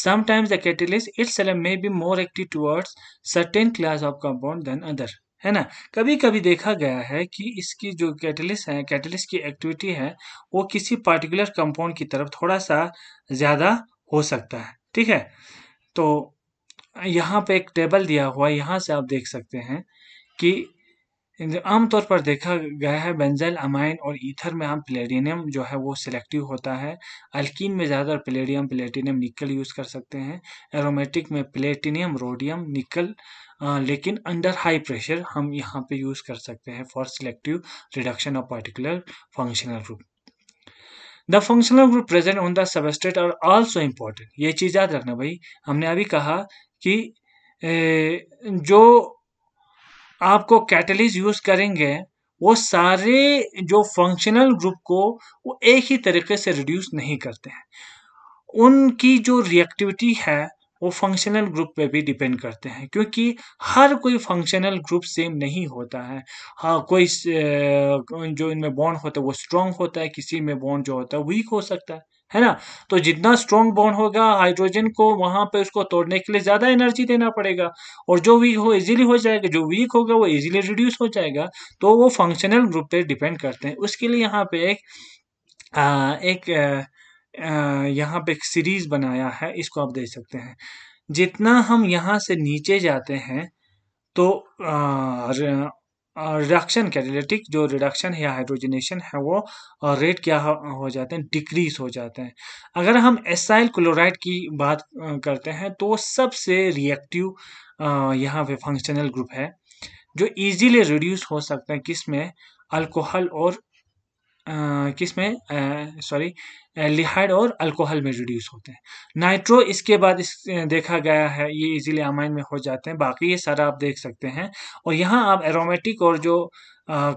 sometimes the catalyst it itself may be more active towards certain class of compound than other है ना कभी कभी देखा गया है कि इसकी जो कैटलिस्ट है कैटलिस्ट की एक्टिविटी है वो किसी पार्टिकुलर कंपाउंड की तरफ थोड़ा सा ज़्यादा हो सकता है ठीक है तो यहाँ पे एक टेबल दिया हुआ है यहाँ से आप देख सकते हैं कि आमतौर पर देखा गया है बेंजल अमाइन और ईथर में हम प्लेटिनियम जो है वो सिलेक्टिव होता है अल्किन में ज़्यादातर प्लेडियम प्लेटिनियम निकल यूज़ कर सकते हैं एरोमेटिक में प्लेटिनियम रोडियम निकल आ, लेकिन अंडर हाई प्रेशर हम यहाँ पे यूज़ कर सकते हैं for selective reduction of particular functional group the functional group present on the substrate are also important ये चीज़ याद रखना भाई हमने अभी कहा कि ए, जो आपको कैटलिस्ट यूज करेंगे वो सारे जो फंक्शनल ग्रुप को वो एक ही तरीके से रिड्यूस नहीं करते हैं उनकी जो रिएक्टिविटी है वो फंक्शनल ग्रुप पे भी डिपेंड करते हैं क्योंकि हर कोई फंक्शनल ग्रुप सेम नहीं होता है हाँ कोई जो इनमें बॉन्ड होता है वो स्ट्रांग होता है किसी में बॉन्ड जो होता है वीक हो सकता है है ना तो जितना स्ट्रॉन्ग बॉन्ड होगा हाइड्रोजन को वहां पे उसको तोड़ने के लिए ज्यादा एनर्जी देना पड़ेगा और जो वीक हो इजीली हो जाएगा जो वीक होगा वो इजीली रिड्यूस हो जाएगा तो वो फंक्शनल ग्रुप पे डिपेंड करते हैं उसके लिए यहाँ पे एक आ, एक आ, यहाँ पे एक सीरीज बनाया है इसको आप देख सकते हैं जितना हम यहाँ से नीचे जाते हैं तो आ, रिडक्शन कैटालिटिक जो रिडक्शन या हाइड्रोजनेशन है वो रेट क्या हो, जाते हैं डिक्रीज हो जाते हैं अगर हम एसाइल क्लोराइड की बात करते हैं तो सबसे रिएक्टिव यहाँ पे फंक्शनल ग्रुप है जो इजीली रिड्यूस हो सकते हैं किस में अल्कोहल और किस में सॉरी लिहाइड और अल्कोहल में रिड्यूस होते हैं नाइट्रो इसके बाद इस देखा गया है ये इजीली अमाइन में हो जाते हैं बाकी ये सारा आप देख सकते हैं और यहाँ आप एरोमेटिक और जो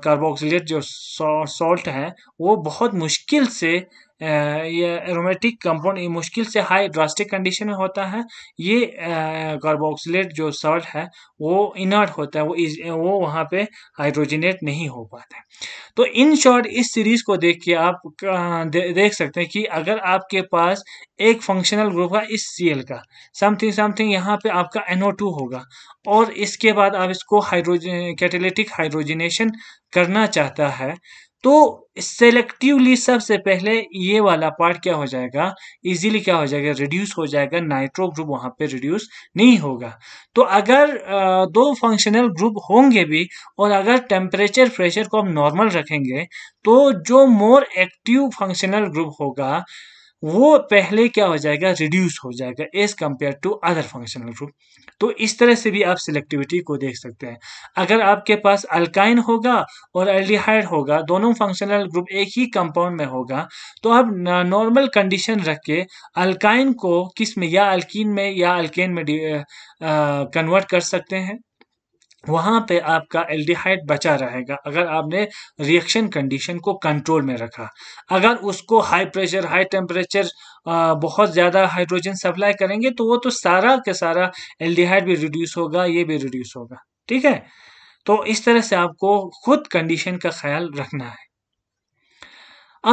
कार्बोक्सिलेट जो सॉल्ट है वो बहुत मुश्किल से ये एरोमेटिक कंपाउंड मुश्किल से हाई ड्रास्टिक कंडीशन में होता है ये कार्बोक्सिलेट जो सॉल्ट है वो इनर्ट होता है वो इस, वो वहाँ पे हाइड्रोजनेट नहीं हो पाता है तो इन शॉर्ट इस सीरीज को देख के आप दे, देख सकते हैं कि अगर आपके पास एक फंक्शनल ग्रुप है इस सी का समथिंग समथिंग यहाँ पे आपका एनओ होगा और इसके बाद आप इसको हाइड्रोजन कैटेलेटिक हाइड्रोजनेशन करना चाहता है तो सेलेक्टिवली सबसे पहले ये वाला पार्ट क्या हो जाएगा इजीली क्या हो जाएगा रिड्यूस हो जाएगा नाइट्रो ग्रुप वहां पे रिड्यूस नहीं होगा तो अगर दो फंक्शनल ग्रुप होंगे भी और अगर टेम्परेचर प्रेशर को हम नॉर्मल रखेंगे तो जो मोर एक्टिव फंक्शनल ग्रुप होगा वो पहले क्या हो जाएगा रिड्यूस हो जाएगा as compare to other functional group तो इस तरह से भी आप सिलेक्टिविटी को देख सकते हैं अगर आपके पास अल्काइन होगा और एल्डिहाइड होगा दोनों फंक्शनल ग्रुप एक ही कंपाउंड में होगा तो आप नॉर्मल कंडीशन रख के अल्काइन को किस में या अल्किन में या अल्केन में कन्वर्ट uh, uh, कर सकते हैं वहाँ पे आपका एल्डिहाइड बचा रहेगा अगर आपने रिएक्शन कंडीशन को कंट्रोल में रखा अगर उसको हाई प्रेशर हाई टेम्परेचर बहुत ज़्यादा हाइड्रोजन सप्लाई करेंगे तो वो तो सारा के सारा एल्डिहाइड भी रिड्यूस होगा ये भी रिड्यूस होगा ठीक है तो इस तरह से आपको खुद कंडीशन का ख्याल रखना है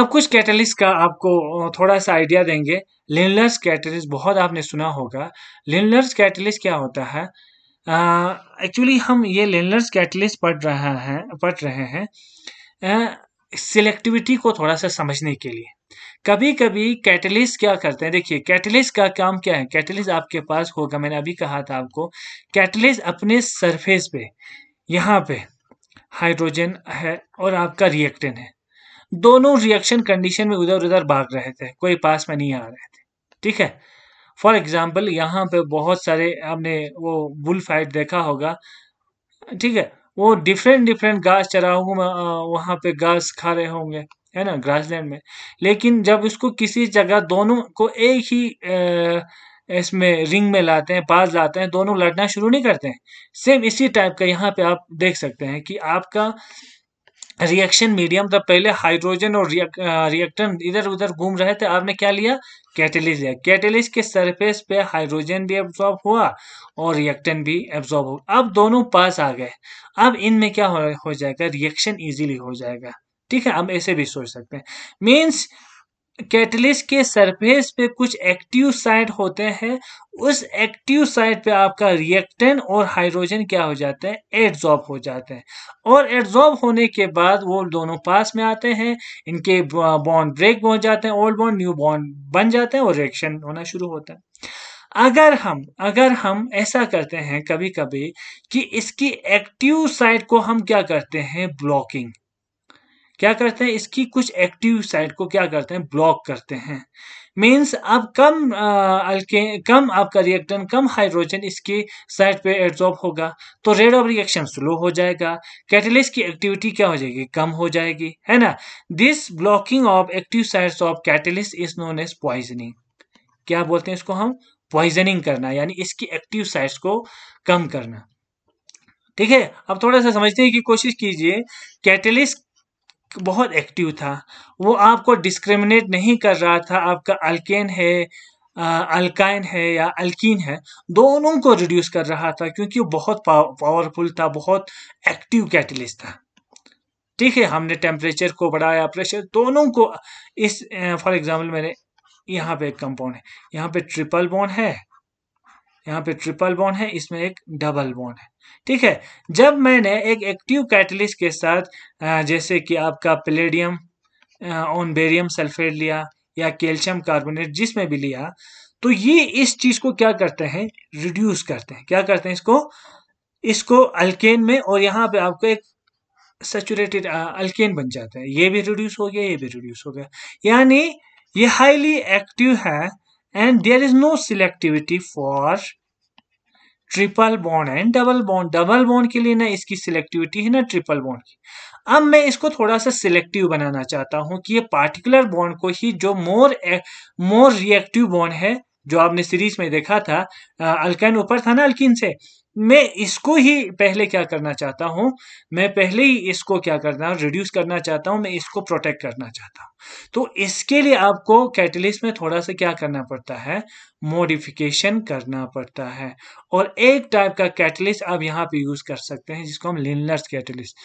अब कुछ कैटलिस्ट का आपको थोड़ा सा आइडिया देंगे लिनलर्स कैटलिस्ट बहुत आपने सुना होगा लिनलर्स कैटलिस्ट क्या होता है एक्चुअली हम ये लेनर्स कैटलिस्ट पढ़ रहा है पढ़ रहे हैं सिलेक्टिविटी को थोड़ा सा समझने के लिए कभी कभी कैटलिस्ट क्या करते हैं देखिए कैटलिस्ट का काम क्या है कैटलिस्ट आपके पास होगा मैंने अभी कहा था आपको कैटलिस्ट अपने सरफेस पे यहाँ पे हाइड्रोजन है और आपका रिएक्टेंट है दोनों रिएक्शन कंडीशन में उधर उधर भाग रहे थे कोई पास में नहीं आ रहे थे ठीक है फॉर एग्जाम्पल यहाँ पे बहुत सारे आपने वो बुल फाइट देखा होगा ठीक है वो डिफरेंट डिफरेंट घास चरा वहाँ पे घास खा रहे होंगे है ना ग्रासलैंड में लेकिन जब उसको किसी जगह दोनों को एक ही इसमें रिंग में लाते हैं पास लाते हैं दोनों लड़ना शुरू नहीं करते हैं सेम इसी टाइप का यहाँ पे आप देख सकते हैं कि आपका रिएक्शन मीडियम तब पहले हाइड्रोजन और रिएक्टन इधर उधर घूम रहे थे आपने क्या लिया कैटेलिस्ट लिया कैटेलिस्ट के सरफेस पे हाइड्रोजन भी एब्जॉर्ब हुआ और रिएक्टन भी एब्जॉर्ब हुआ अब दोनों पास आ गए अब इनमें क्या हो, हो जाएगा रिएक्शन इजीली हो जाएगा ठीक है हम ऐसे भी सोच सकते हैं मीन्स कैटलिस्ट के सरफेस पे कुछ एक्टिव साइट होते हैं उस एक्टिव साइट पे आपका रिएक्टेंट और हाइड्रोजन क्या हो जाते हैं एड्जॉर्ब हो जाते हैं और एड्जॉर्ब होने के बाद वो दोनों पास में आते हैं इनके बॉन्ड ब्रेक हो जाते हैं ओल्ड बॉन्ड न्यू बॉन्ड बन जाते हैं और रिएक्शन होना शुरू होता है अगर हम अगर हम ऐसा करते हैं कभी कभी कि इसकी एक्टिव साइट को हम क्या करते हैं ब्लॉकिंग क्या करते हैं इसकी कुछ एक्टिव साइड को क्या करते हैं ब्लॉक करते हैं मीन्स अब कम अल्के कम आपका रिएक्टन कम हाइड्रोजन इसके साइड पे एड्जॉर्ब होगा तो रेट ऑफ रिएक्शन स्लो हो जाएगा कैटलिस्ट की एक्टिविटी क्या हो जाएगी कम हो जाएगी है ना this blocking of active sides of catalyst is known as poisoning क्या बोलते हैं इसको हम पॉइजनिंग करना यानी इसकी एक्टिव साइड्स को कम करना ठीक है अब थोड़ा सा समझने की कोशिश कीजिए कैटलिस्ट बहुत एक्टिव था वो आपको डिस्क्रिमिनेट नहीं कर रहा था आपका अल्केन है अल्काइन है या अल्किन है दोनों को रिड्यूस कर रहा था क्योंकि वो बहुत पावरफुल था बहुत एक्टिव कैटलिस्ट था ठीक है हमने टेम्परेचर को बढ़ाया प्रेशर दोनों को इस फॉर एग्जांपल मैंने यहाँ पे एक कंपाउंड है यहाँ पे ट्रिपल बॉन्ड है यहाँ पे ट्रिपल बॉन्ड है इसमें एक डबल बॉन्ड है ठीक है जब मैंने एक एक्टिव कैटलिस्ट के साथ जैसे कि आपका प्लेडियम ऑन बेरियम सल्फेट लिया या कैल्शियम कार्बोनेट जिसमें भी लिया तो ये इस चीज को क्या करते हैं रिड्यूस करते हैं क्या करते हैं इसको इसको अल्केन में और यहाँ पे आपको एक सेचुरेटेड अल्केन बन जाता है ये भी रिड्यूस हो गया ये भी रिड्यूस हो गया यानी ये हाईली एक्टिव है and there is no selectivity for triple bond and double bond double bond के लिए ना इसकी सिलेक्टिविटी है ना ट्रिपल बॉन्ड की अब मैं इसको थोड़ा सा सिलेक्टिव बनाना चाहता हूं कि ये पार्टिकुलर बॉन्ड को ही जो मोर मोर रिएक्टिव बॉन्ड है जो आपने सीरीज में देखा था अल्कैन ऊपर था ना अल्किन से मैं इसको ही पहले क्या करना चाहता हूं मैं पहले ही इसको क्या करना रिड्यूस करना चाहता हूं मैं इसको प्रोटेक्ट करना चाहता हूं तो इसके लिए आपको कैटलिस्ट में थोड़ा सा क्या करना पड़ता है मॉडिफिकेशन करना पड़ता है और एक टाइप का कैटलिस्ट आप यहाँ पे यूज कर सकते हैं जिसको हम लिनलर्स कैटलिस्ट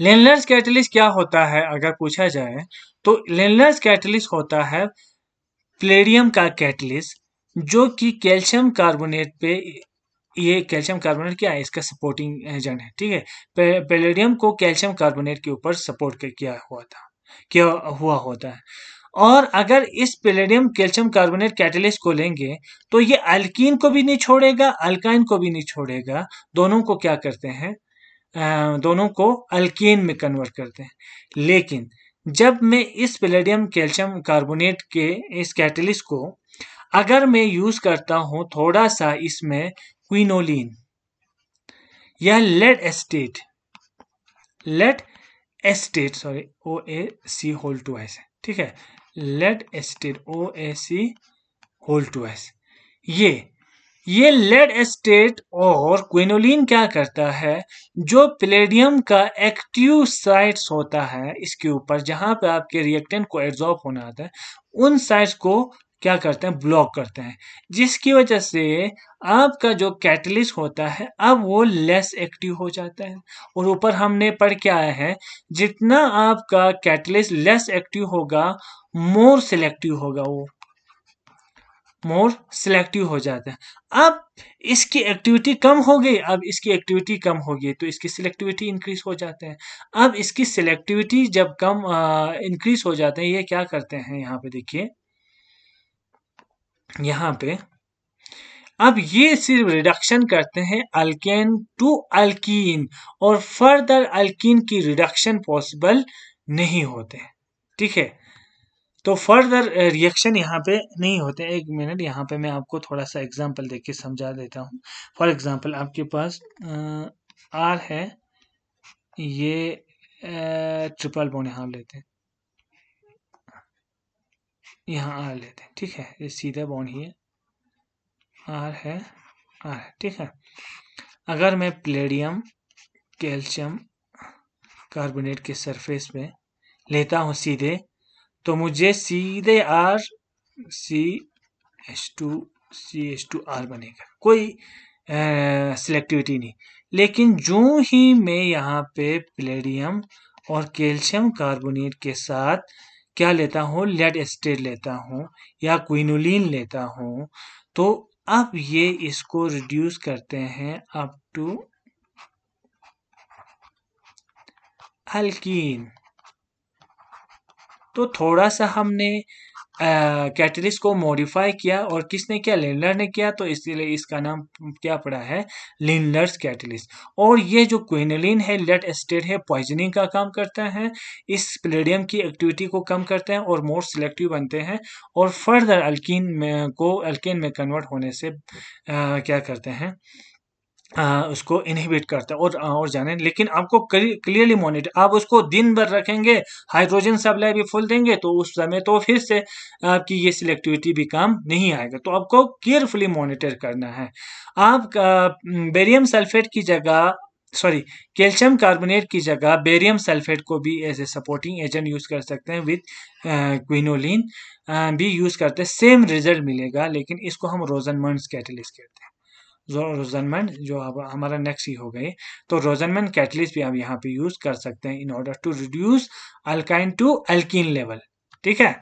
लिनलर्स कैटलिस्ट क्या होता है अगर पूछा जाए तो लिनलर्स कैटलिस्ट होता है प्लेडियम का कैटलिस्ट जो कि कैल्शियम कार्बोनेट पे ये कैल्शियम कार्बोनेट क्या है इसका सपोर्टिंग एजेंट है ठीक है पेलेडियम को कैल्शियम कार्बोनेट के ऊपर सपोर्ट किया हुआ था क्या हुआ होता है और अगर इस पेलेडियम कैल्शियम कार्बोनेट कैटलिस्ट को लेंगे तो ये अल्किन को भी नहीं छोड़ेगा अल्काइन को भी नहीं छोड़ेगा दोनों को क्या करते हैं दोनों को अल्किन में कन्वर्ट करते हैं लेकिन जब मैं इस पेलेडियम कैल्शियम कार्बोनेट के इस कैटलिस्ट को अगर मैं यूज करता हूं थोड़ा सा इसमें क्विनोलिन यह lead acetate lead acetate sorry O A C whole two S ठीक है lead acetate O A C whole two S ये ये लेड एस्टेट और क्विनोलिन क्या करता है जो प्लेडियम का एक्टिव साइट्स होता है इसके ऊपर जहां पे आपके रिएक्टेंट को एब्जॉर्ब होना आता है उन साइट्स को क्या करते हैं ब्लॉक करते हैं जिसकी वजह से आपका जो कैटलिस्ट होता है अब वो लेस एक्टिव हो जाता है और ऊपर हमने पढ़ के आया है जितना आपका कैटलिस्ट लेस एक्टिव होगा मोर सिलेक्टिव होगा वो मोर सिलेक्टिव हो जाता है अब इसकी एक्टिविटी कम हो गई अब इसकी एक्टिविटी कम हो गई तो इसकी सिलेक्टिविटी इंक्रीज हो जाते हैं अब इसकी सिलेक्टिविटी जब कम इंक्रीज हो जाते हैं ये क्या करते हैं यहाँ पे देखिए यहाँ पे अब ये सिर्फ रिडक्शन करते हैं अल्केन टू अल्कीन और फर्दर अल्कीन की रिडक्शन पॉसिबल नहीं होते ठीक है तो फर्दर रिएक्शन यहाँ पे नहीं होते एक मिनट यहाँ पे मैं आपको थोड़ा सा एग्जांपल देख के समझा देता हूँ फॉर एग्जांपल आपके पास आर है ये ट्रिपल बोन यहाँ लेते हैं यहाँ आर लेते हैं ठीक है ये सीधा बॉन्ड ही है आर है आर है ठीक है अगर मैं प्लेडियम कैल्शियम कार्बोनेट के सरफेस में लेता हूँ सीधे तो मुझे सीधे R C H two C H two R बनेगा कोई सिलेक्टिविटी नहीं लेकिन जो ही मैं यहाँ पे प्लेडियम और कैल्शियम कार्बोनेट के साथ क्या लेता हूँ लेड एस्टेट लेता हूँ या क्विनोलिन लेता हूँ तो अब ये इसको रिड्यूस करते हैं अप टू अल्किन तो थोड़ा सा हमने कैटलिस्ट को मॉडिफाई किया और किसने किया लिनलर ने किया तो इसलिए इसका नाम क्या पड़ा है लिनलर्स कैटलिस्ट और ये जो क्विनलिन है लेट एस्टेड है पॉइजनिंग का काम करता है इस प्लेडियम की एक्टिविटी को कम करते हैं और मोर सिलेक्टिव बनते हैं और फर्दर अल्किन में को अल्किन में कन्वर्ट होने से आ, क्या करते हैं आ, उसको इनहिबिट करता है और और जाने लेकिन आपको क्लियरली मॉनिटर आप उसको दिन भर रखेंगे हाइड्रोजन सप्लाई भी फुल देंगे तो उस समय तो फिर से आपकी ये सिलेक्टिविटी भी काम नहीं आएगा तो आपको केयरफुली मॉनिटर करना है आप बेरियम सल्फेट की जगह सॉरी कैल्शियम कार्बोनेट की जगह बेरियम सल्फेट को भी as a supporting agent use कर सकते हैं विथ क्विनोलिन भी यूज़ करते हैं सेम रिजल्ट मिलेगा लेकिन इसको हम रोजन मंडस कैटलिस्ट कहते हैं रोजनमैन जो अब हमारा नेक्स्ट ही हो गए तो रोजनमैन कैटलिस्ट भी हम यहाँ पे यूज कर सकते हैं in order to reduce alkyne to alkene level ठीक है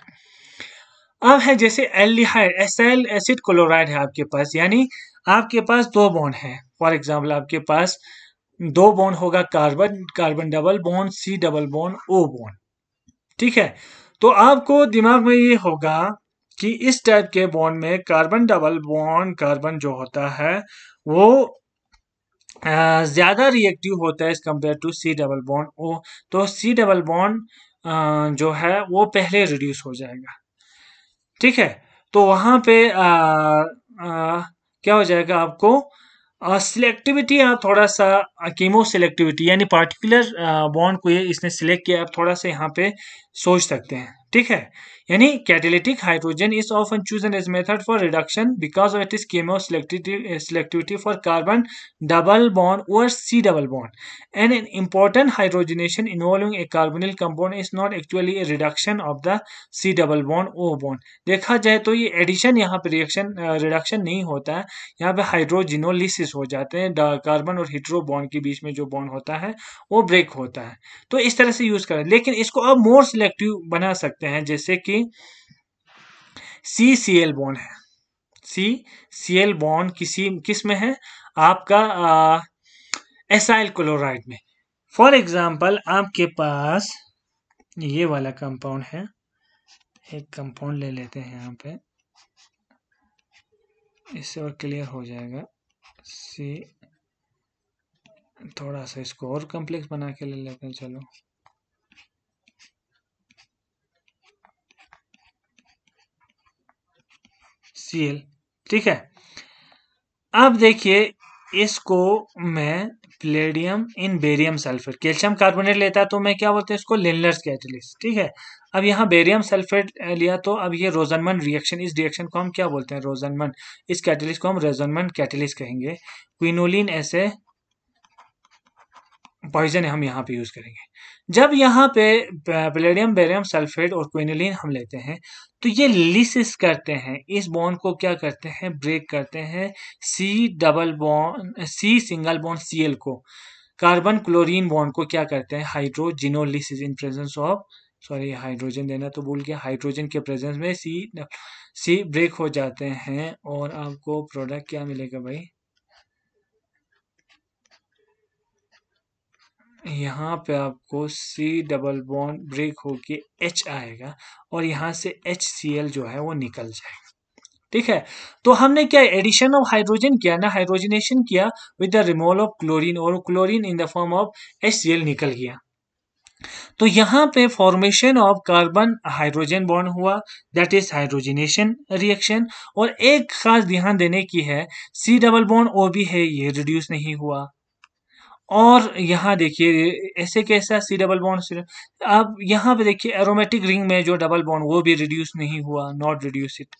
अब है जैसे एल्डिहाइड एसाइल एसिड क्लोराइड है आपके पास यानी आपके पास दो बॉन्ड है फॉर एग्जाम्पल आपके पास दो बॉन्ड होगा carbon carbon double bond C double bond O bond ठीक है तो आपको दिमाग में ये होगा कि इस टाइप के बॉन्ड में कार्बन डबल बॉन्ड कार्बन जो होता है वो ज़्यादा रिएक्टिव होता है इस compare to C double bond O तो सी डबल बॉन्ड जो है वो पहले रिड्यूस हो जाएगा ठीक है तो वहाँ पे आ, आ, क्या हो जाएगा आपको सिलेक्टिविटी आप थोड़ा सा कीमो सिलेक्टिविटी यानी पार्टिकुलर बॉन्ड को ये इसने सिलेक्ट किया आप थोड़ा सा यहाँ पे सोच सकते हैं ठीक है यानी catalytic hydrogen is often chosen as method for reduction because of it is chemoselectivity for carbon double bond और C double bond and an important hydrogenation involving a carbonyl compound is not actually a reduction of the C double bond O bond देखा जाए तो ये addition यहाँ पर reaction reduction नहीं होता है यहाँ पे हाइड्रोजिनोलिसिस हो जाते हैं कार्बन और हिट्रो बॉन्ड के बीच में जो बॉन्ड होता है वो ब्रेक होता है तो इस तरह से यूज करें लेकिन इसको अब मोर सिलेक्टिव बना सकते हैं जैसे कि सी सी एल बॉन्ड है सी सी एल बॉन्ड किसी किस में है आपका एसाइल क्लोराइड में फॉर एग्जाम्पल आपके पास ये वाला कंपाउंड है एक कंपाउंड ले लेते हैं यहाँ पे इससे और क्लियर हो जाएगा सी थोड़ा सा इसको और कॉम्प्लेक्स बना के ले लेते हैं चलो सी एल ठीक है अब देखिए इसको मैं palladium in barium sulphate calcium carbonate लेता तो मैं क्या बोलते हैं इसको लिनलर्स कैटलिस्ट ठीक है अब यहाँ बेरियम सल्फेट लिया तो अब ये रोजनमन रिएक्शन इस रिएक्शन को हम क्या बोलते हैं रोजनमन इस कैटलिस्ट को हम रोजनमन कैटलिस्ट कहेंगे क्विनोलिन ऐसे पॉइजन हम यहाँ पे यूज़ करेंगे जब यहाँ पे प्लेडियम बेरियम सल्फेट और क्विनलिन हम लेते हैं तो ये लिसिस करते हैं इस बॉन्ड को क्या करते हैं ब्रेक करते हैं C double bond C single bond C L को कार्बन क्लोरीन बॉन्ड को क्या करते हैं hydrogenolysis in presence of sorry hydrogen देना तो भूल गया हाइड्रोजन के प्रेजेंस में सी सी ब्रेक हो जाते हैं और आपको प्रोडक्ट क्या मिलेगा भाई यहाँ पे आपको सी डबल बॉन्ड ब्रेक होके एच आएगा और यहाँ से एच सी एल जो है वो निकल जाएगा ठीक है तो हमने क्या एडिशन ऑफ हाइड्रोजन किया ना हाइड्रोजनेशन किया with the removal of chlorine और chlorine in the form of H C L निकल गया तो यहाँ पे formation of carbon hydrogen bond हुआ दैट इज हाइड्रोजनेशन रिएक्शन और एक खास ध्यान देने की है सी डबल बॉन्ड ओ भी है ये रिड्यूस नहीं हुआ और यहाँ देखिए ऐसे कैसा सी डबल बॉन्ड अब यहाँ पे देखिए एरोमेटिक रिंग में जो डबल बॉन्ड वो भी रिड्यूस नहीं हुआ नॉट रिड्यूस इट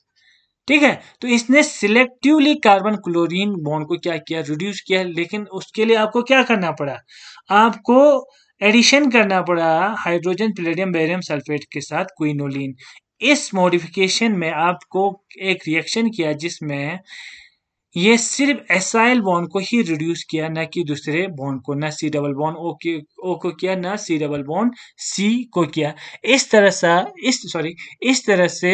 ठीक है तो इसने सिलेक्टिवली कार्बन क्लोरीन बॉन्ड को क्या किया रिड्यूस किया लेकिन उसके लिए आपको क्या करना पड़ा आपको एडिशन करना पड़ा हाइड्रोजन प्लेडियम बेरियम सल्फेट के साथ क्विनोलिन इस मॉडिफिकेशन में आपको एक रिएक्शन किया जिसमें ये सिर्फ एसाइल बॉन्ड को ही रिड्यूस किया ना कि दूसरे बॉन्ड को ना सी डबल बॉन्ड ओ के ओ को किया ना सी डबल बॉन्ड सी को किया इस तरह से इस सॉरी इस तरह से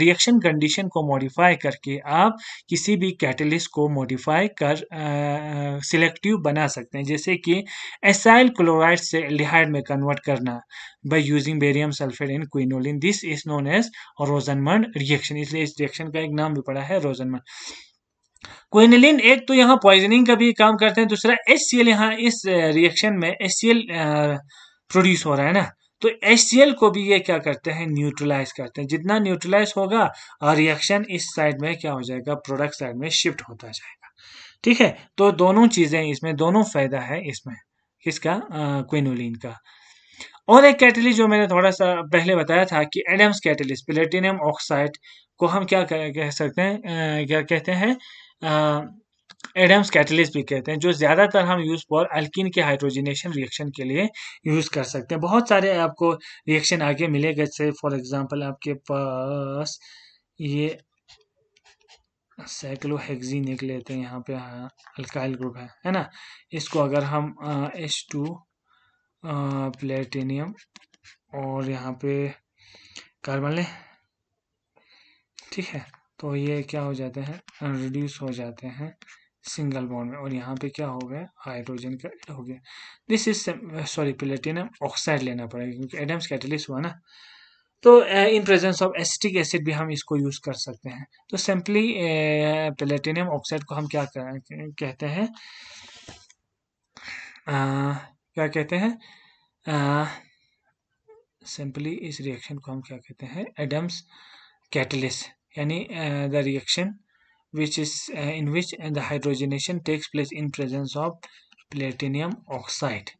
रिएक्शन कंडीशन को मॉडिफाई करके आप किसी भी कैटलिस्ट को मॉडिफाई कर सिलेक्टिव बना सकते हैं जैसे कि एसाइल क्लोराइड से एल्डिहाइड में कन्वर्ट करना by using barium sulfate in quinoline this is known as rosenmund reaction इसलिए इस रिएक्शन का एक नाम भी पड़ा है रोजनमंड क्विनलिन एक तो यहाँ पॉइजनिंग का भी काम करते हैं दूसरा एच सी एल यहाँ इस रिएक्शन में एच सी एल प्रोड्यूस हो रहा है ना तो एच सी एल को भी ये क्या करते हैं न्यूट्रलाइज करते हैं जितना न्यूट्रलाइज होगा और रिएक्शन इस साइड में क्या हो जाएगा प्रोडक्ट साइड में शिफ्ट होता जाएगा ठीक है तो दोनों चीजें इसमें दोनों फायदा है इसमें किसका क्विनोलिन का और एक कैटलिस्ट जो मैंने थोड़ा सा पहले बताया था कि एडम्स कैटलिस्ट प्लेटिनियम ऑक्साइड को हम क्या कह सकते हैं क्या कहते हैं एडम्स कैटलिस्ट भी कहते हैं जो ज़्यादातर हम यूज़ फॉर अल्किन के हाइड्रोजनेशन रिएक्शन के लिए यूज़ कर सकते हैं बहुत सारे आपको रिएक्शन आगे मिलेगा जैसे फॉर एग्जांपल आपके पास ये साइक्लोहेक्जीन निक लेते हैं यहाँ पे अल्काइल हाँ, ग्रुप है है ना इसको अगर हम एच टू प्लेटिनियम और यहाँ पे कार्बन लें ठीक है तो ये क्या हो जाते हैं रिड्यूस हो जाते हैं सिंगल बॉन्ड में और यहाँ पे क्या हो गया हाइड्रोजन का हो गया this is sorry platinum oxide लेना पड़ेगा क्योंकि एडम्स कैटलिस्ट हुआ ना तो in presence of acetic acid भी हम इसको यूज़ कर सकते हैं तो सिंपली प्लेटिनियम ऑक्साइड को हम क्या कहते हैं क्या कहते हैं सिंपली इस रिएक्शन को हम क्या कहते हैं एडम्स कैटलिस्ट यानी the reaction which is in which the hydrogenation takes place in presence of platinum oxide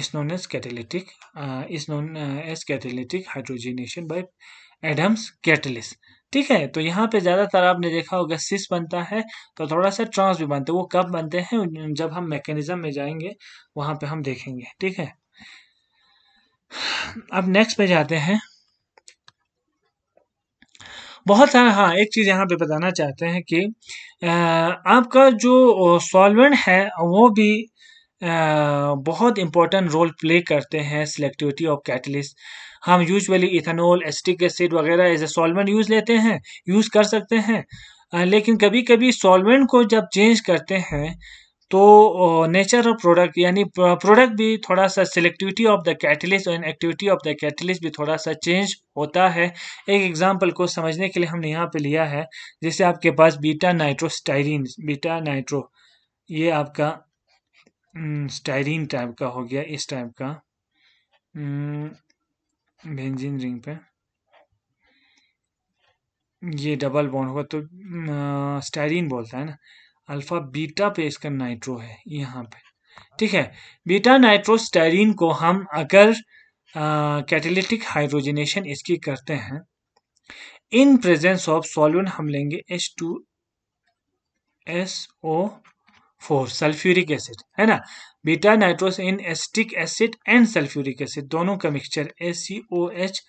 is known as catalytic is known as catalytic hydrogenation by Adams catalyst ठीक है तो यहाँ पे ज़्यादातर आपने देखा होगा सिस बनता है तो थोड़ा सा ट्रांस भी बनते वो कब बनते हैं जब हम मैकेनिज्म में जाएंगे वहां पे हम देखेंगे ठीक है अब नेक्स्ट पे जाते हैं बहुत सारा हाँ एक चीज़ यहाँ पे बताना चाहते हैं कि आपका जो सॉल्वेंट है वो भी बहुत इम्पोर्टेंट रोल प्ले करते हैं सिलेक्टिविटी ऑफ कैटलिस्ट हम यूजुअली इथेनॉल एस्टिक एसिड वगैरह एज ए सॉल्वेंट यूज़ लेते हैं यूज़ कर सकते हैं लेकिन कभी कभी सॉल्वेंट को जब चेंज करते हैं तो नेचर ऑफ प्रोडक्ट यानी प्रोडक्ट भी थोड़ा सा selectivity of the catalyst and activity of the catalyst भी थोड़ा सा चेंज होता है एक एग्जांपल को समझने के लिए हमने यहाँ पे लिया है जैसे आपके पास beta nitro styrene beta nitro ये आपका स्टाइरिन हम्म, टाइप का हो गया इस टाइप का बेंजिन हम्म, रिंग पे ये डबल बॉन्ड होगा तो स्टाइरिन बोलता है ना अल्फ़ा बीटा पे इसका नाइट्रो है यहाँ पे ठीक है बीटा नाइट्रोस्टाइरीन को हम अगर कैटेलिटिक हाइड्रोजनेशन इसकी करते हैं इन प्रेजेंस ऑफ सॉल्वेंट हम लेंगे H two S O four sulphuric acid है ना beta nitros in acetic acid and sulphuric acid दोनों का mixture A C O H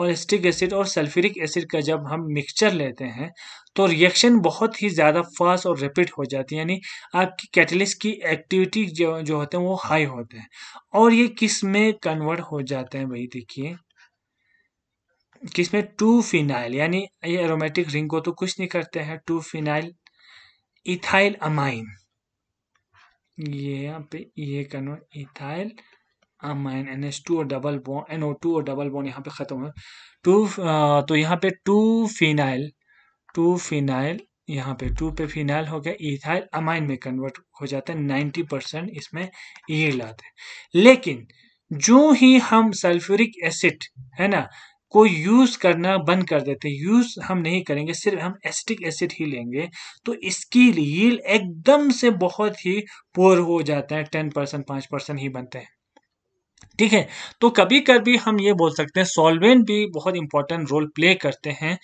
acetic acid और सल्फ्यूरिक एसिड का जब हम मिक्सचर लेते हैं तो रिएक्शन बहुत ही ज़्यादा फास्ट और रेपिड हो जाती है यानी आपकी कैटलिस्ट की एक्टिविटी जो जो होते हैं वो हाई होते हैं और ये किस में कन्वर्ट हो जाते हैं भाई देखिए किसमें टू फिनाइल यानी ये एरोमेटिक रिंग को तो कुछ नहीं करते हैं टू फिनाइल इथाइल अमाइन ये यहाँ पे ये convert ethyl amine N S two और double bond N O two और डबल बॉन्ड यहाँ पे ख़त्म हो टू uh, तो यहाँ पे टू फिनाइल टू फिनाइल यहाँ पे टू पे फिनाइल हो गया इथाइल अमाइन में कन्वर्ट हो जाता है नाइन्टी परसेंट इसमें ईल आते लेकिन जो ही हम सल्फ्यूरिक एसिड है ना को यूज करना बंद कर देते यूज हम नहीं करेंगे सिर्फ हम एसिटिक एसिड ही लेंगे तो इसकी यील्ड एकदम से बहुत ही पोर हो जाता है टेन परसेंट पाँच परसेंट ही बनते हैं ठीक है तो कभी कभी हम ये बोल सकते हैं सॉल्वेंट भी बहुत इंपॉर्टेंट रोल प्ले करते हैं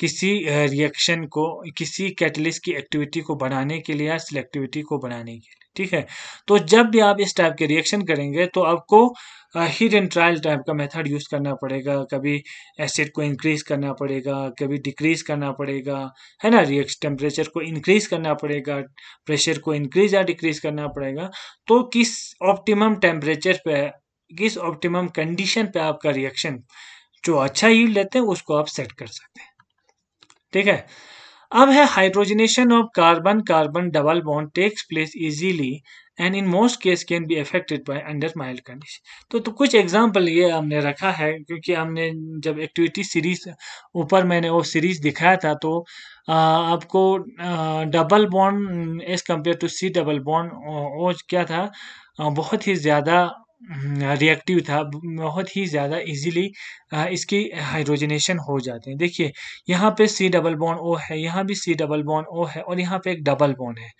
किसी रिएक्शन को किसी कैटलिस्ट की एक्टिविटी को बढ़ाने के लिए या सिलेक्टिविटी को बढ़ाने के लिए ठीक है तो जब भी आप इस टाइप के रिएक्शन करेंगे तो आपको हीट एंड ट्रायल टाइप का मेथड यूज़ करना पड़ेगा कभी एसिड को इंक्रीज करना पड़ेगा कभी डिक्रीज करना पड़ेगा है ना रिएक्शन टेम्परेचर को इंक्रीज करना पड़ेगा प्रेशर को इंक्रीज या डिक्रीज करना पड़ेगा तो किस ऑप्टिमम टेम्परेचर पे किस ऑप्टिमम कंडीशन पे आपका रिएक्शन जो अच्छा यूज लेते हैं उसको आप सेट कर सकते हैं ठीक है अब है hydrogenation of carbon carbon double bond takes place easily and in most case can be affected by under mild condition तो तो कुछ एग्जांपल ये हमने रखा है क्योंकि हमने जब एक्टिविटी सीरीज ऊपर मैंने वो सीरीज दिखाया था तो आ, आपको double bond as compare to C double bond वो क्या था आ, बहुत ही ज़्यादा रिएक्टिव था बहुत ही ज़्यादा इजीली इसकी हाइड्रोजनेशन हो जाते हैं देखिए यहाँ पे सी डबल बॉन्ड ओ है यहाँ भी सी डबल बॉन्ड ओ है और यहाँ पे एक डबल बॉन्ड है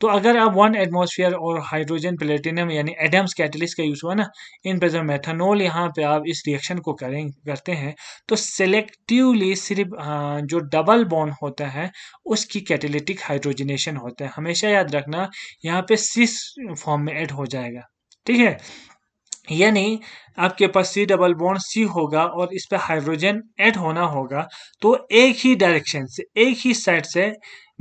तो अगर आप वन एटमॉस्फेयर और हाइड्रोजन प्लेटिनम यानी एडम्स कैटलिस्ट का यूज़ हुआ ना इन प्रेजेंट मेथानोल यहाँ पे आप इस रिएक्शन को करें करते हैं तो सेलेक्टिवली सिर्फ जो डबल बॉन्ड होता है उसकी कैटेलिटिक हाइड्रोजनेशन होता है हमेशा याद रखना यहाँ पे सिस फॉर्म में एड हो जाएगा ठीक है यानी आपके पास सी डबल बॉन्ड सी होगा और इस पर हाइड्रोजन ऐड होना होगा तो एक ही डायरेक्शन से एक ही साइड से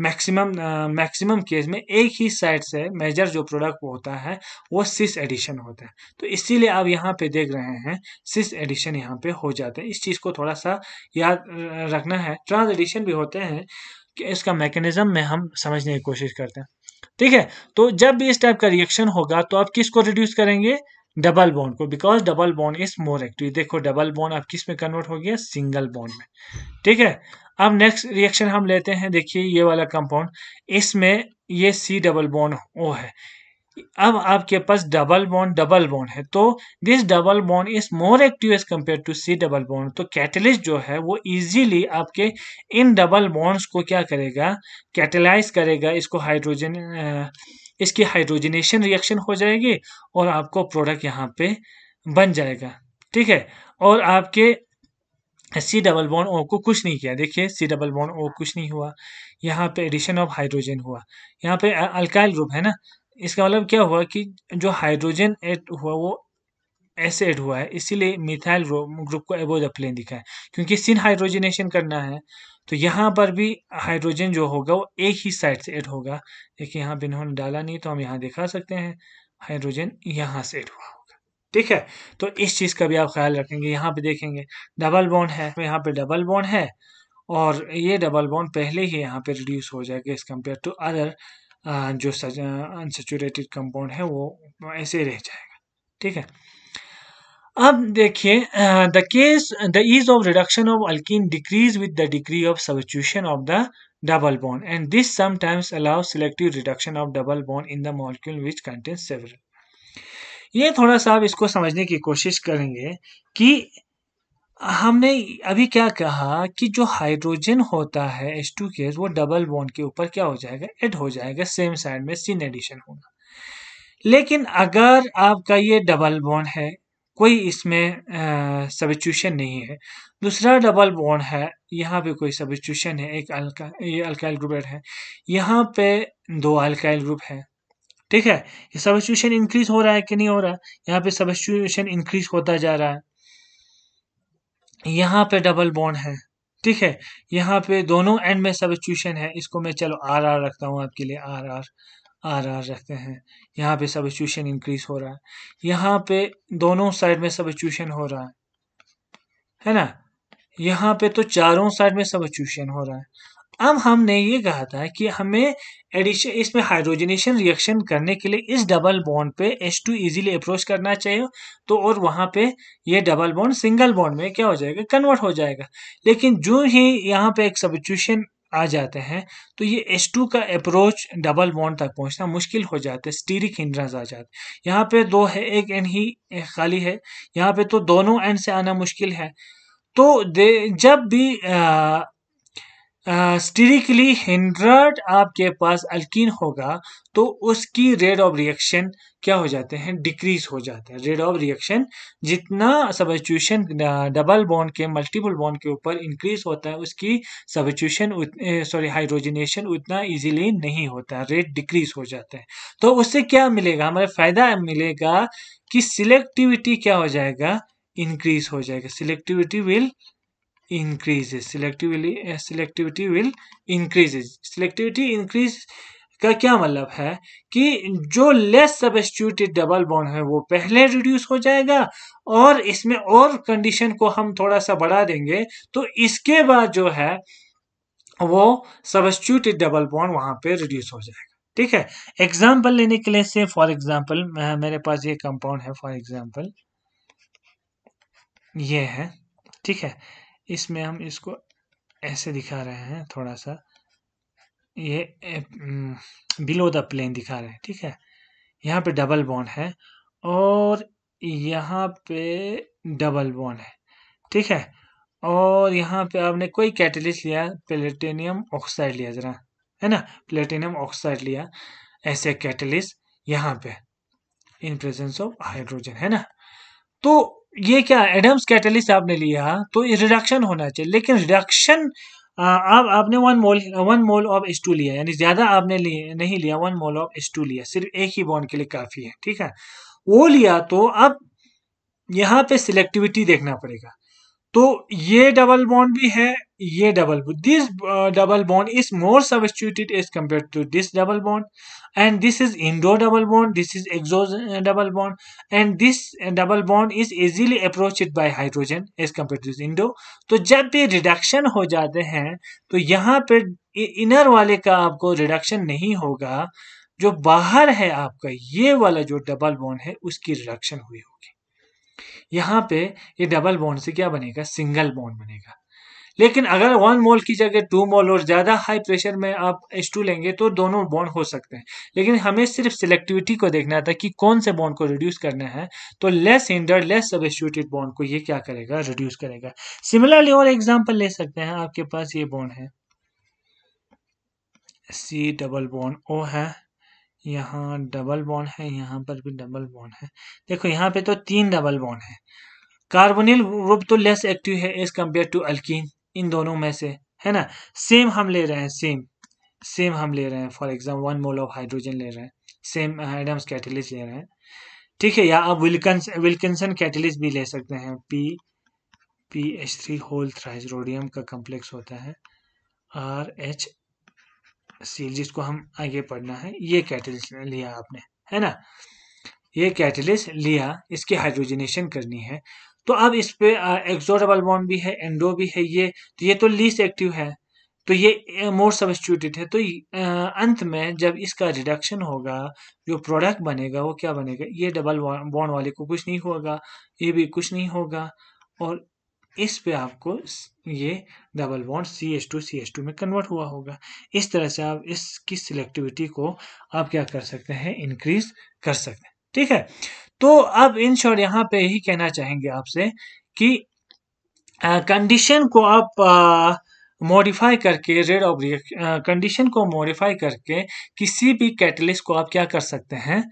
मैक्सिमम मैक्सिमम केस में एक ही साइड से मेजर जो प्रोडक्ट होता है वो सिस एडिशन होता है तो इसीलिए आप यहाँ पे देख रहे हैं सिस एडिशन यहाँ पे हो जाते हैं इस चीज़ को थोड़ा सा याद रखना है ट्रांस एडिशन भी होते हैं कि इसका मैकेनिज्म में हम समझने की कोशिश करते हैं ठीक है तो जब भी इस टाइप का रिएक्शन होगा तो आप किस को रिड्यूस करेंगे डबल बॉन्ड को because double bond is more active देखो डबल बॉन्ड अब किस में कन्वर्ट हो गया सिंगल बॉन्ड में ठीक है अब नेक्स्ट रिएक्शन हम लेते हैं देखिए ये वाला कंपाउंड इसमें ये सी डबल बॉन्ड ओ है अब आपके पास डबल बॉन्ड डबल बॉन्ड है तो this double bond is more active as compare to C double bond तो कैटलिस्ट जो है वो इजीली आपके इन डबल बॉन्ड्स को क्या करेगा कैटलाइज करेगा इसको हाइड्रोजन इसकी हाइड्रोजनेशन रिएक्शन हो जाएगी और आपको प्रोडक्ट यहाँ पे बन जाएगा ठीक है और आपके सी डबल बॉन्ड ओ को कुछ नहीं किया देखिए सी डबल बॉन्ड ओ कुछ नहीं हुआ यहाँ पे एडिशन ऑफ हाइड्रोजन हुआ यहाँ पे अल्काइल ग्रुप है ना इसका मतलब क्या हुआ कि जो हाइड्रोजन एड हुआ वो ऐसे एड हुआ है इसीलिए मिथाइल ग्रुप को एबोज अपलेन दिखा है क्योंकि सिन हाइड्रोजनेशन करना है तो यहाँ पर भी हाइड्रोजन जो होगा वो एक ही साइड से ऐड होगा लेकिन यहाँ पर इन्होंने डाला नहीं तो हम यहाँ दिखा सकते हैं हाइड्रोजन यहाँ से ऐड हुआ होगा ठीक है तो इस चीज़ का भी आप ख्याल रखेंगे यहाँ पे देखेंगे डबल बॉन्ड है तो यहाँ पे डबल बॉन्ड है और ये डबल बॉन्ड पहले ही यहाँ पे रिड्यूस हो जाएगा एज कम्पेयर टू अदर जो अनसेचुरेटेड कंपाउंड uh, है वो ऐसे रह जाएगा ठीक है अब देखिए the case the is of reduction of alkene decrease with the degree of substitution of the double bond and this sometimes allow selective reduction of double bond in the molecule which contain several ये थोड़ा सा आप इसको समझने की कोशिश करेंगे कि हमने अभी क्या कहा कि जो हाइड्रोजन होता है टू केस वो डबल बॉन्ड के ऊपर क्या हो जाएगा एड हो जाएगा सेम साइड में सीन एडिशन होगा लेकिन अगर आपका ये डबल बॉन्ड है कोई इसमें सब्सिट्यूशन नहीं है दूसरा डबल बॉन्ड है यहाँ पे कोई सब्सिट्यूशन है एक अल्का ये अल्काइल ग्रुप है यहाँ पे दो अल्काइल ग्रुप है ठीक है ये सब्सिट्यूशन इंक्रीज हो रहा है कि नहीं हो रहा है यहाँ पे सब्सिट्यूशन इंक्रीज होता जा रहा है यहाँ पे डबल बॉन्ड है ठीक है यहाँ पे दोनों एंड में सब्सिट्यूशन है इसको मैं चलो आर आर रखता हूँ आपके लिए आर आर आर आर रहते हैं यहाँ पे सब एचूशन इंक्रीज हो रहा है यहाँ पे दोनों साइड में सब एचूशन हो रहा है है ना यहाँ पे तो चारों साइड में सब एचूशन हो रहा है अब हमने ये कहा था कि हमें एडिशन इसमें हाइड्रोजनेशन रिएक्शन करने के लिए इस डबल बॉन्ड पे H2 टू ईजिली अप्रोच करना चाहिए तो और वहाँ पे ये डबल बॉन्ड सिंगल बॉन्ड में क्या हो जाएगा कन्वर्ट हो जाएगा लेकिन जो ही यहाँ पे एक सब्सिट्यूशन आ जाते हैं तो ये एस टू का अप्रोच डबल बॉन्ड तक पहुंचना मुश्किल हो जाता है स्टीरिक हिंड्रांस आ जाते यहाँ पे दो है एक एंड ही खाली है यहाँ पे तो दोनों एंड से आना मुश्किल है तो दे जब भी आ, स्टीरिकली हिंड्रड आपके पास अल्किन होगा तो उसकी रेट ऑफ रिएक्शन क्या हो जाते हैं डिक्रीज हो जाता है रेट ऑफ रिएक्शन जितना सब्सिट्यूशन डबल बॉन्ड के मल्टीपल बॉन्ड के ऊपर इंक्रीज होता है उसकी सब्सिट्यूशन सॉरी हाइड्रोजनेशन उतना इजीली नहीं होता है रेट डिक्रीज हो जाता है तो उससे क्या मिलेगा हमारा फायदा मिलेगा कि सिलेक्टिविटी क्या हो जाएगा इंक्रीज हो जाएगा selectivity will increases selectively selectivity will increases selectivity increase का क्या मतलब है कि जो लेस सबस्टिट्यूटेड डबल बॉन्ड है वो पहले रिड्यूस हो जाएगा और इसमें और कंडीशन को हम थोड़ा सा बढ़ा देंगे तो इसके बाद जो है वो सबस्टिट्यूटेड डबल बॉन्ड वहां पे रिड्यूस हो जाएगा ठीक है एग्जाम्पल लेने के लिए से फॉर एग्जाम्पल मेरे पास ये कंपाउंड है फॉर एग्जाम्पल ये है ठीक है इसमें हम इसको ऐसे दिखा रहे हैं थोड़ा सा ये बिलो द प्लेन दिखा रहे हैं ठीक है यहाँ पे डबल बॉन्ड है और यहाँ पे डबल बॉन्ड है ठीक है और यहाँ पे आपने कोई कैटलिस्ट लिया प्लेटेनियम ऑक्साइड लिया ज़रा है ना प्लेटेनियम ऑक्साइड लिया ऐसे कैटलिस्ट यहाँ पे इन प्रेजेंस ऑफ हाइड्रोजन है ना तो ये क्या एडम्स कैटलिस्ट आपने लिया हाँ? तो ये रिडक्शन होना चाहिए लेकिन रिडक्शन आप आपने one mole one mole of S two लिया यानी ज़्यादा आपने लिए नहीं लिया one mole of S two लिया सिर्फ एक ही बॉन्ड के लिए काफ़ी है ठीक है वो लिया तो अब यहाँ पे सिलेक्टिविटी देखना पड़ेगा तो ये डबल बॉन्ड भी है ये double this double bond is more substituted as compare to this double bond and this is endo double bond this is exo double bond and this double bond is easily approached by hydrogen as compare to endo तो जब ये reduction हो जाते हैं तो यहाँ पे inner वाले का आपको रिडक्शन नहीं होगा जो बाहर है आपका ये वाला जो डबल बॉन्ड है उसकी रिडक्शन हुई होगी यहाँ पे ये डबल बॉन्ड से क्या बनेगा सिंगल बॉन्ड बनेगा लेकिन अगर वन मोल की जगह टू मोल और ज़्यादा हाई प्रेशर में आप एच टू लेंगे तो दोनों बॉन्ड हो सकते हैं लेकिन हमें सिर्फ सिलेक्टिविटी को देखना था कि कौन से बॉन्ड को रिड्यूस करना है तो less hinder less substituted bond को ये क्या करेगा रिड्यूस करेगा सिमिलरली और एग्जाम्पल ले सकते हैं आपके पास ये बॉन्ड है सी डबल बॉन्ड ओ है यहाँ डबल बॉन्ड है यहाँ पर भी डबल बॉन्ड है देखो यहाँ पे तो तीन डबल बॉन्ड है कार्बोनिल ग्रुप तो लेस एक्टिव है एज कम्पेयर टू अल्किन इन दोनों में से है ना सेम हम ले रहे हैं सेम सेम हम ले रहे हैं for example one mole of hydrogen ले रहे हैं सेम एडम्स कैटलिस ले रहे हैं ठीक है या आप विल्किंसन कैटलिस भी ले सकते हैं P P H three whole rhodium का कम्प्लेक्स होता है आर एच सील जिसको हम आगे पढ़ना है ये कैटलिस्ट लिया आपने है ना ये कैटलिस्ट लिया इसकी हाइड्रोजनेशन करनी है तो अब इस पे एक्सोडबल बॉन्ड भी है एंडो भी है ये तो ये तो लीस्ट एक्टिव है तो ये मोर सबस्टिट्यूटेड है तो अंत में जब इसका रिडक्शन होगा जो प्रोडक्ट बनेगा वो क्या बनेगा ये डबल बॉन्ड वाले को कुछ नहीं होगा ये भी कुछ नहीं होगा और इस पे आपको ये double bond C H two C H two में कन्वर्ट हुआ होगा इस तरह से आप इसकी सिलेक्टिविटी को आप क्या कर सकते हैं इंक्रीज कर सकते हैं ठीक है तो अब इन शॉर्ट यहाँ पे यही कहना चाहेंगे आपसे कि कंडीशन uh, को आप आ, uh, मॉडिफाई करके रेड ऑफ कंडीशन को मॉडिफाई करके किसी भी कैटलिस्ट को आप क्या कर सकते हैं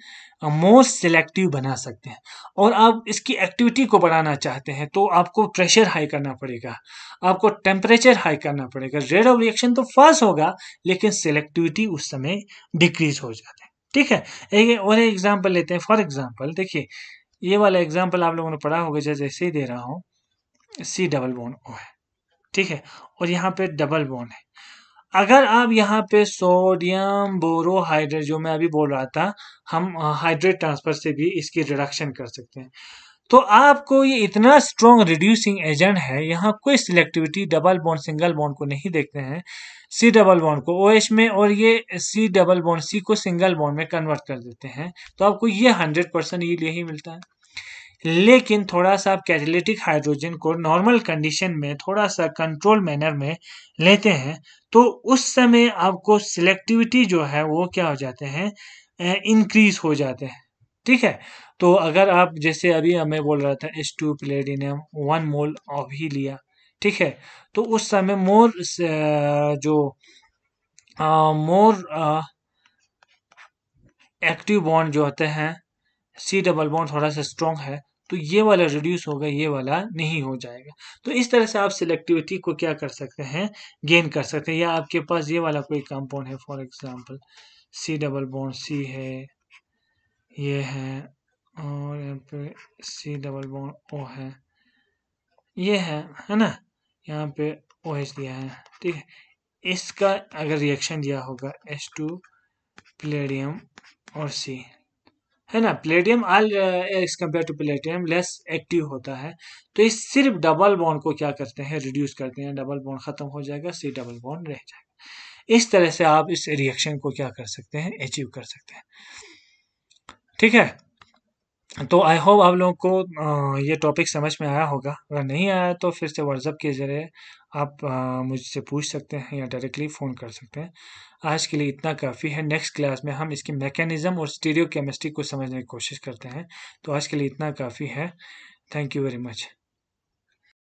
मोर सिलेक्टिव बना सकते हैं और आप इसकी एक्टिविटी को बढ़ाना चाहते हैं तो आपको प्रेशर हाई करना पड़ेगा आपको टेम्परेचर हाई करना पड़ेगा रेड ऑफ रिएक्शन तो फास्ट होगा लेकिन सेलेक्टिविटी उस समय डिक्रीज हो जाती है ठीक है एक और एग्जाम्पल लेते हैं फॉर एग्जाम्पल देखिए ये वाला एग्जाम्पल आप लोगों ने पढ़ा होगा जैसे ही दे रहा हूँ सी डबल बोन ओ है ठीक है और यहाँ पे डबल बॉन्ड है अगर आप यहाँ पे सोडियम बोरोहाइड्रेट जो मैं अभी बोल रहा था हम हाइड्रेट ट्रांसफर से भी इसकी रिडक्शन कर सकते हैं तो आपको ये इतना स्ट्रॉन्ग रिड्यूसिंग एजेंट है यहाँ कोई selectivity double bond single bond को नहीं देखते हैं सी डबल बॉन्ड को ओ OH में और ये सी डबल बॉन्ड सी को सिंगल बॉन्ड में कन्वर्ट कर देते हैं तो आपको ये हंड्रेड परसेंट ये ही मिलता है लेकिन थोड़ा सा आप कैटलिटिक हाइड्रोजन को नॉर्मल कंडीशन में थोड़ा सा कंट्रोल मैनर में लेते हैं तो उस समय आपको सिलेक्टिविटी जो है वो क्या हो जाते हैं इंक्रीज हो जाते हैं ठीक है तो अगर आप जैसे अभी हमें बोल रहा था S two platinum one mole of ही लिया ठीक है तो उस समय मोर जो मोर एक्टिव बॉन्ड जो होते हैं सी डबल बॉन्ड थोड़ा सा स्ट्रॉन्ग है तो ये वाला रिड्यूस होगा ये वाला नहीं हो जाएगा तो इस तरह से आप सिलेक्टिविटी को क्या कर सकते हैं गेन कर सकते हैं या आपके पास ये वाला कोई कंपाउंड है for example C double bond C है ये है और यहाँ पे सी डबल बॉन्ड ओ है ये है है ना यहाँ पे ओ एच दिया है ठीक है इसका अगर रिएक्शन दिया होगा एस टू प्लेडियम और सी है ना प्लेटियम आल as compare to platinum less active होता है तो इस सिर्फ डबल बॉन्ड को क्या करते हैं रिड्यूस करते हैं डबल बॉन्ड खत्म हो जाएगा सी डबल बॉन्ड रह जाएगा इस तरह से आप इस रिएक्शन को क्या कर सकते हैं अचीव कर सकते हैं ठीक है तो आई होप आप लोगों को uh, ये टॉपिक समझ में आया होगा अगर नहीं आया तो फिर से व्हाट्सअप के जरिए आप मुझसे पूछ सकते हैं या डायरेक्टली फ़ोन कर सकते हैं आज के लिए इतना काफ़ी है नेक्स्ट क्लास में हम इसकी मैकेनिज़म और स्टीरियो केमिस्ट्री को समझने की कोशिश करते हैं तो आज के लिए इतना काफ़ी है थैंक यू वेरी मच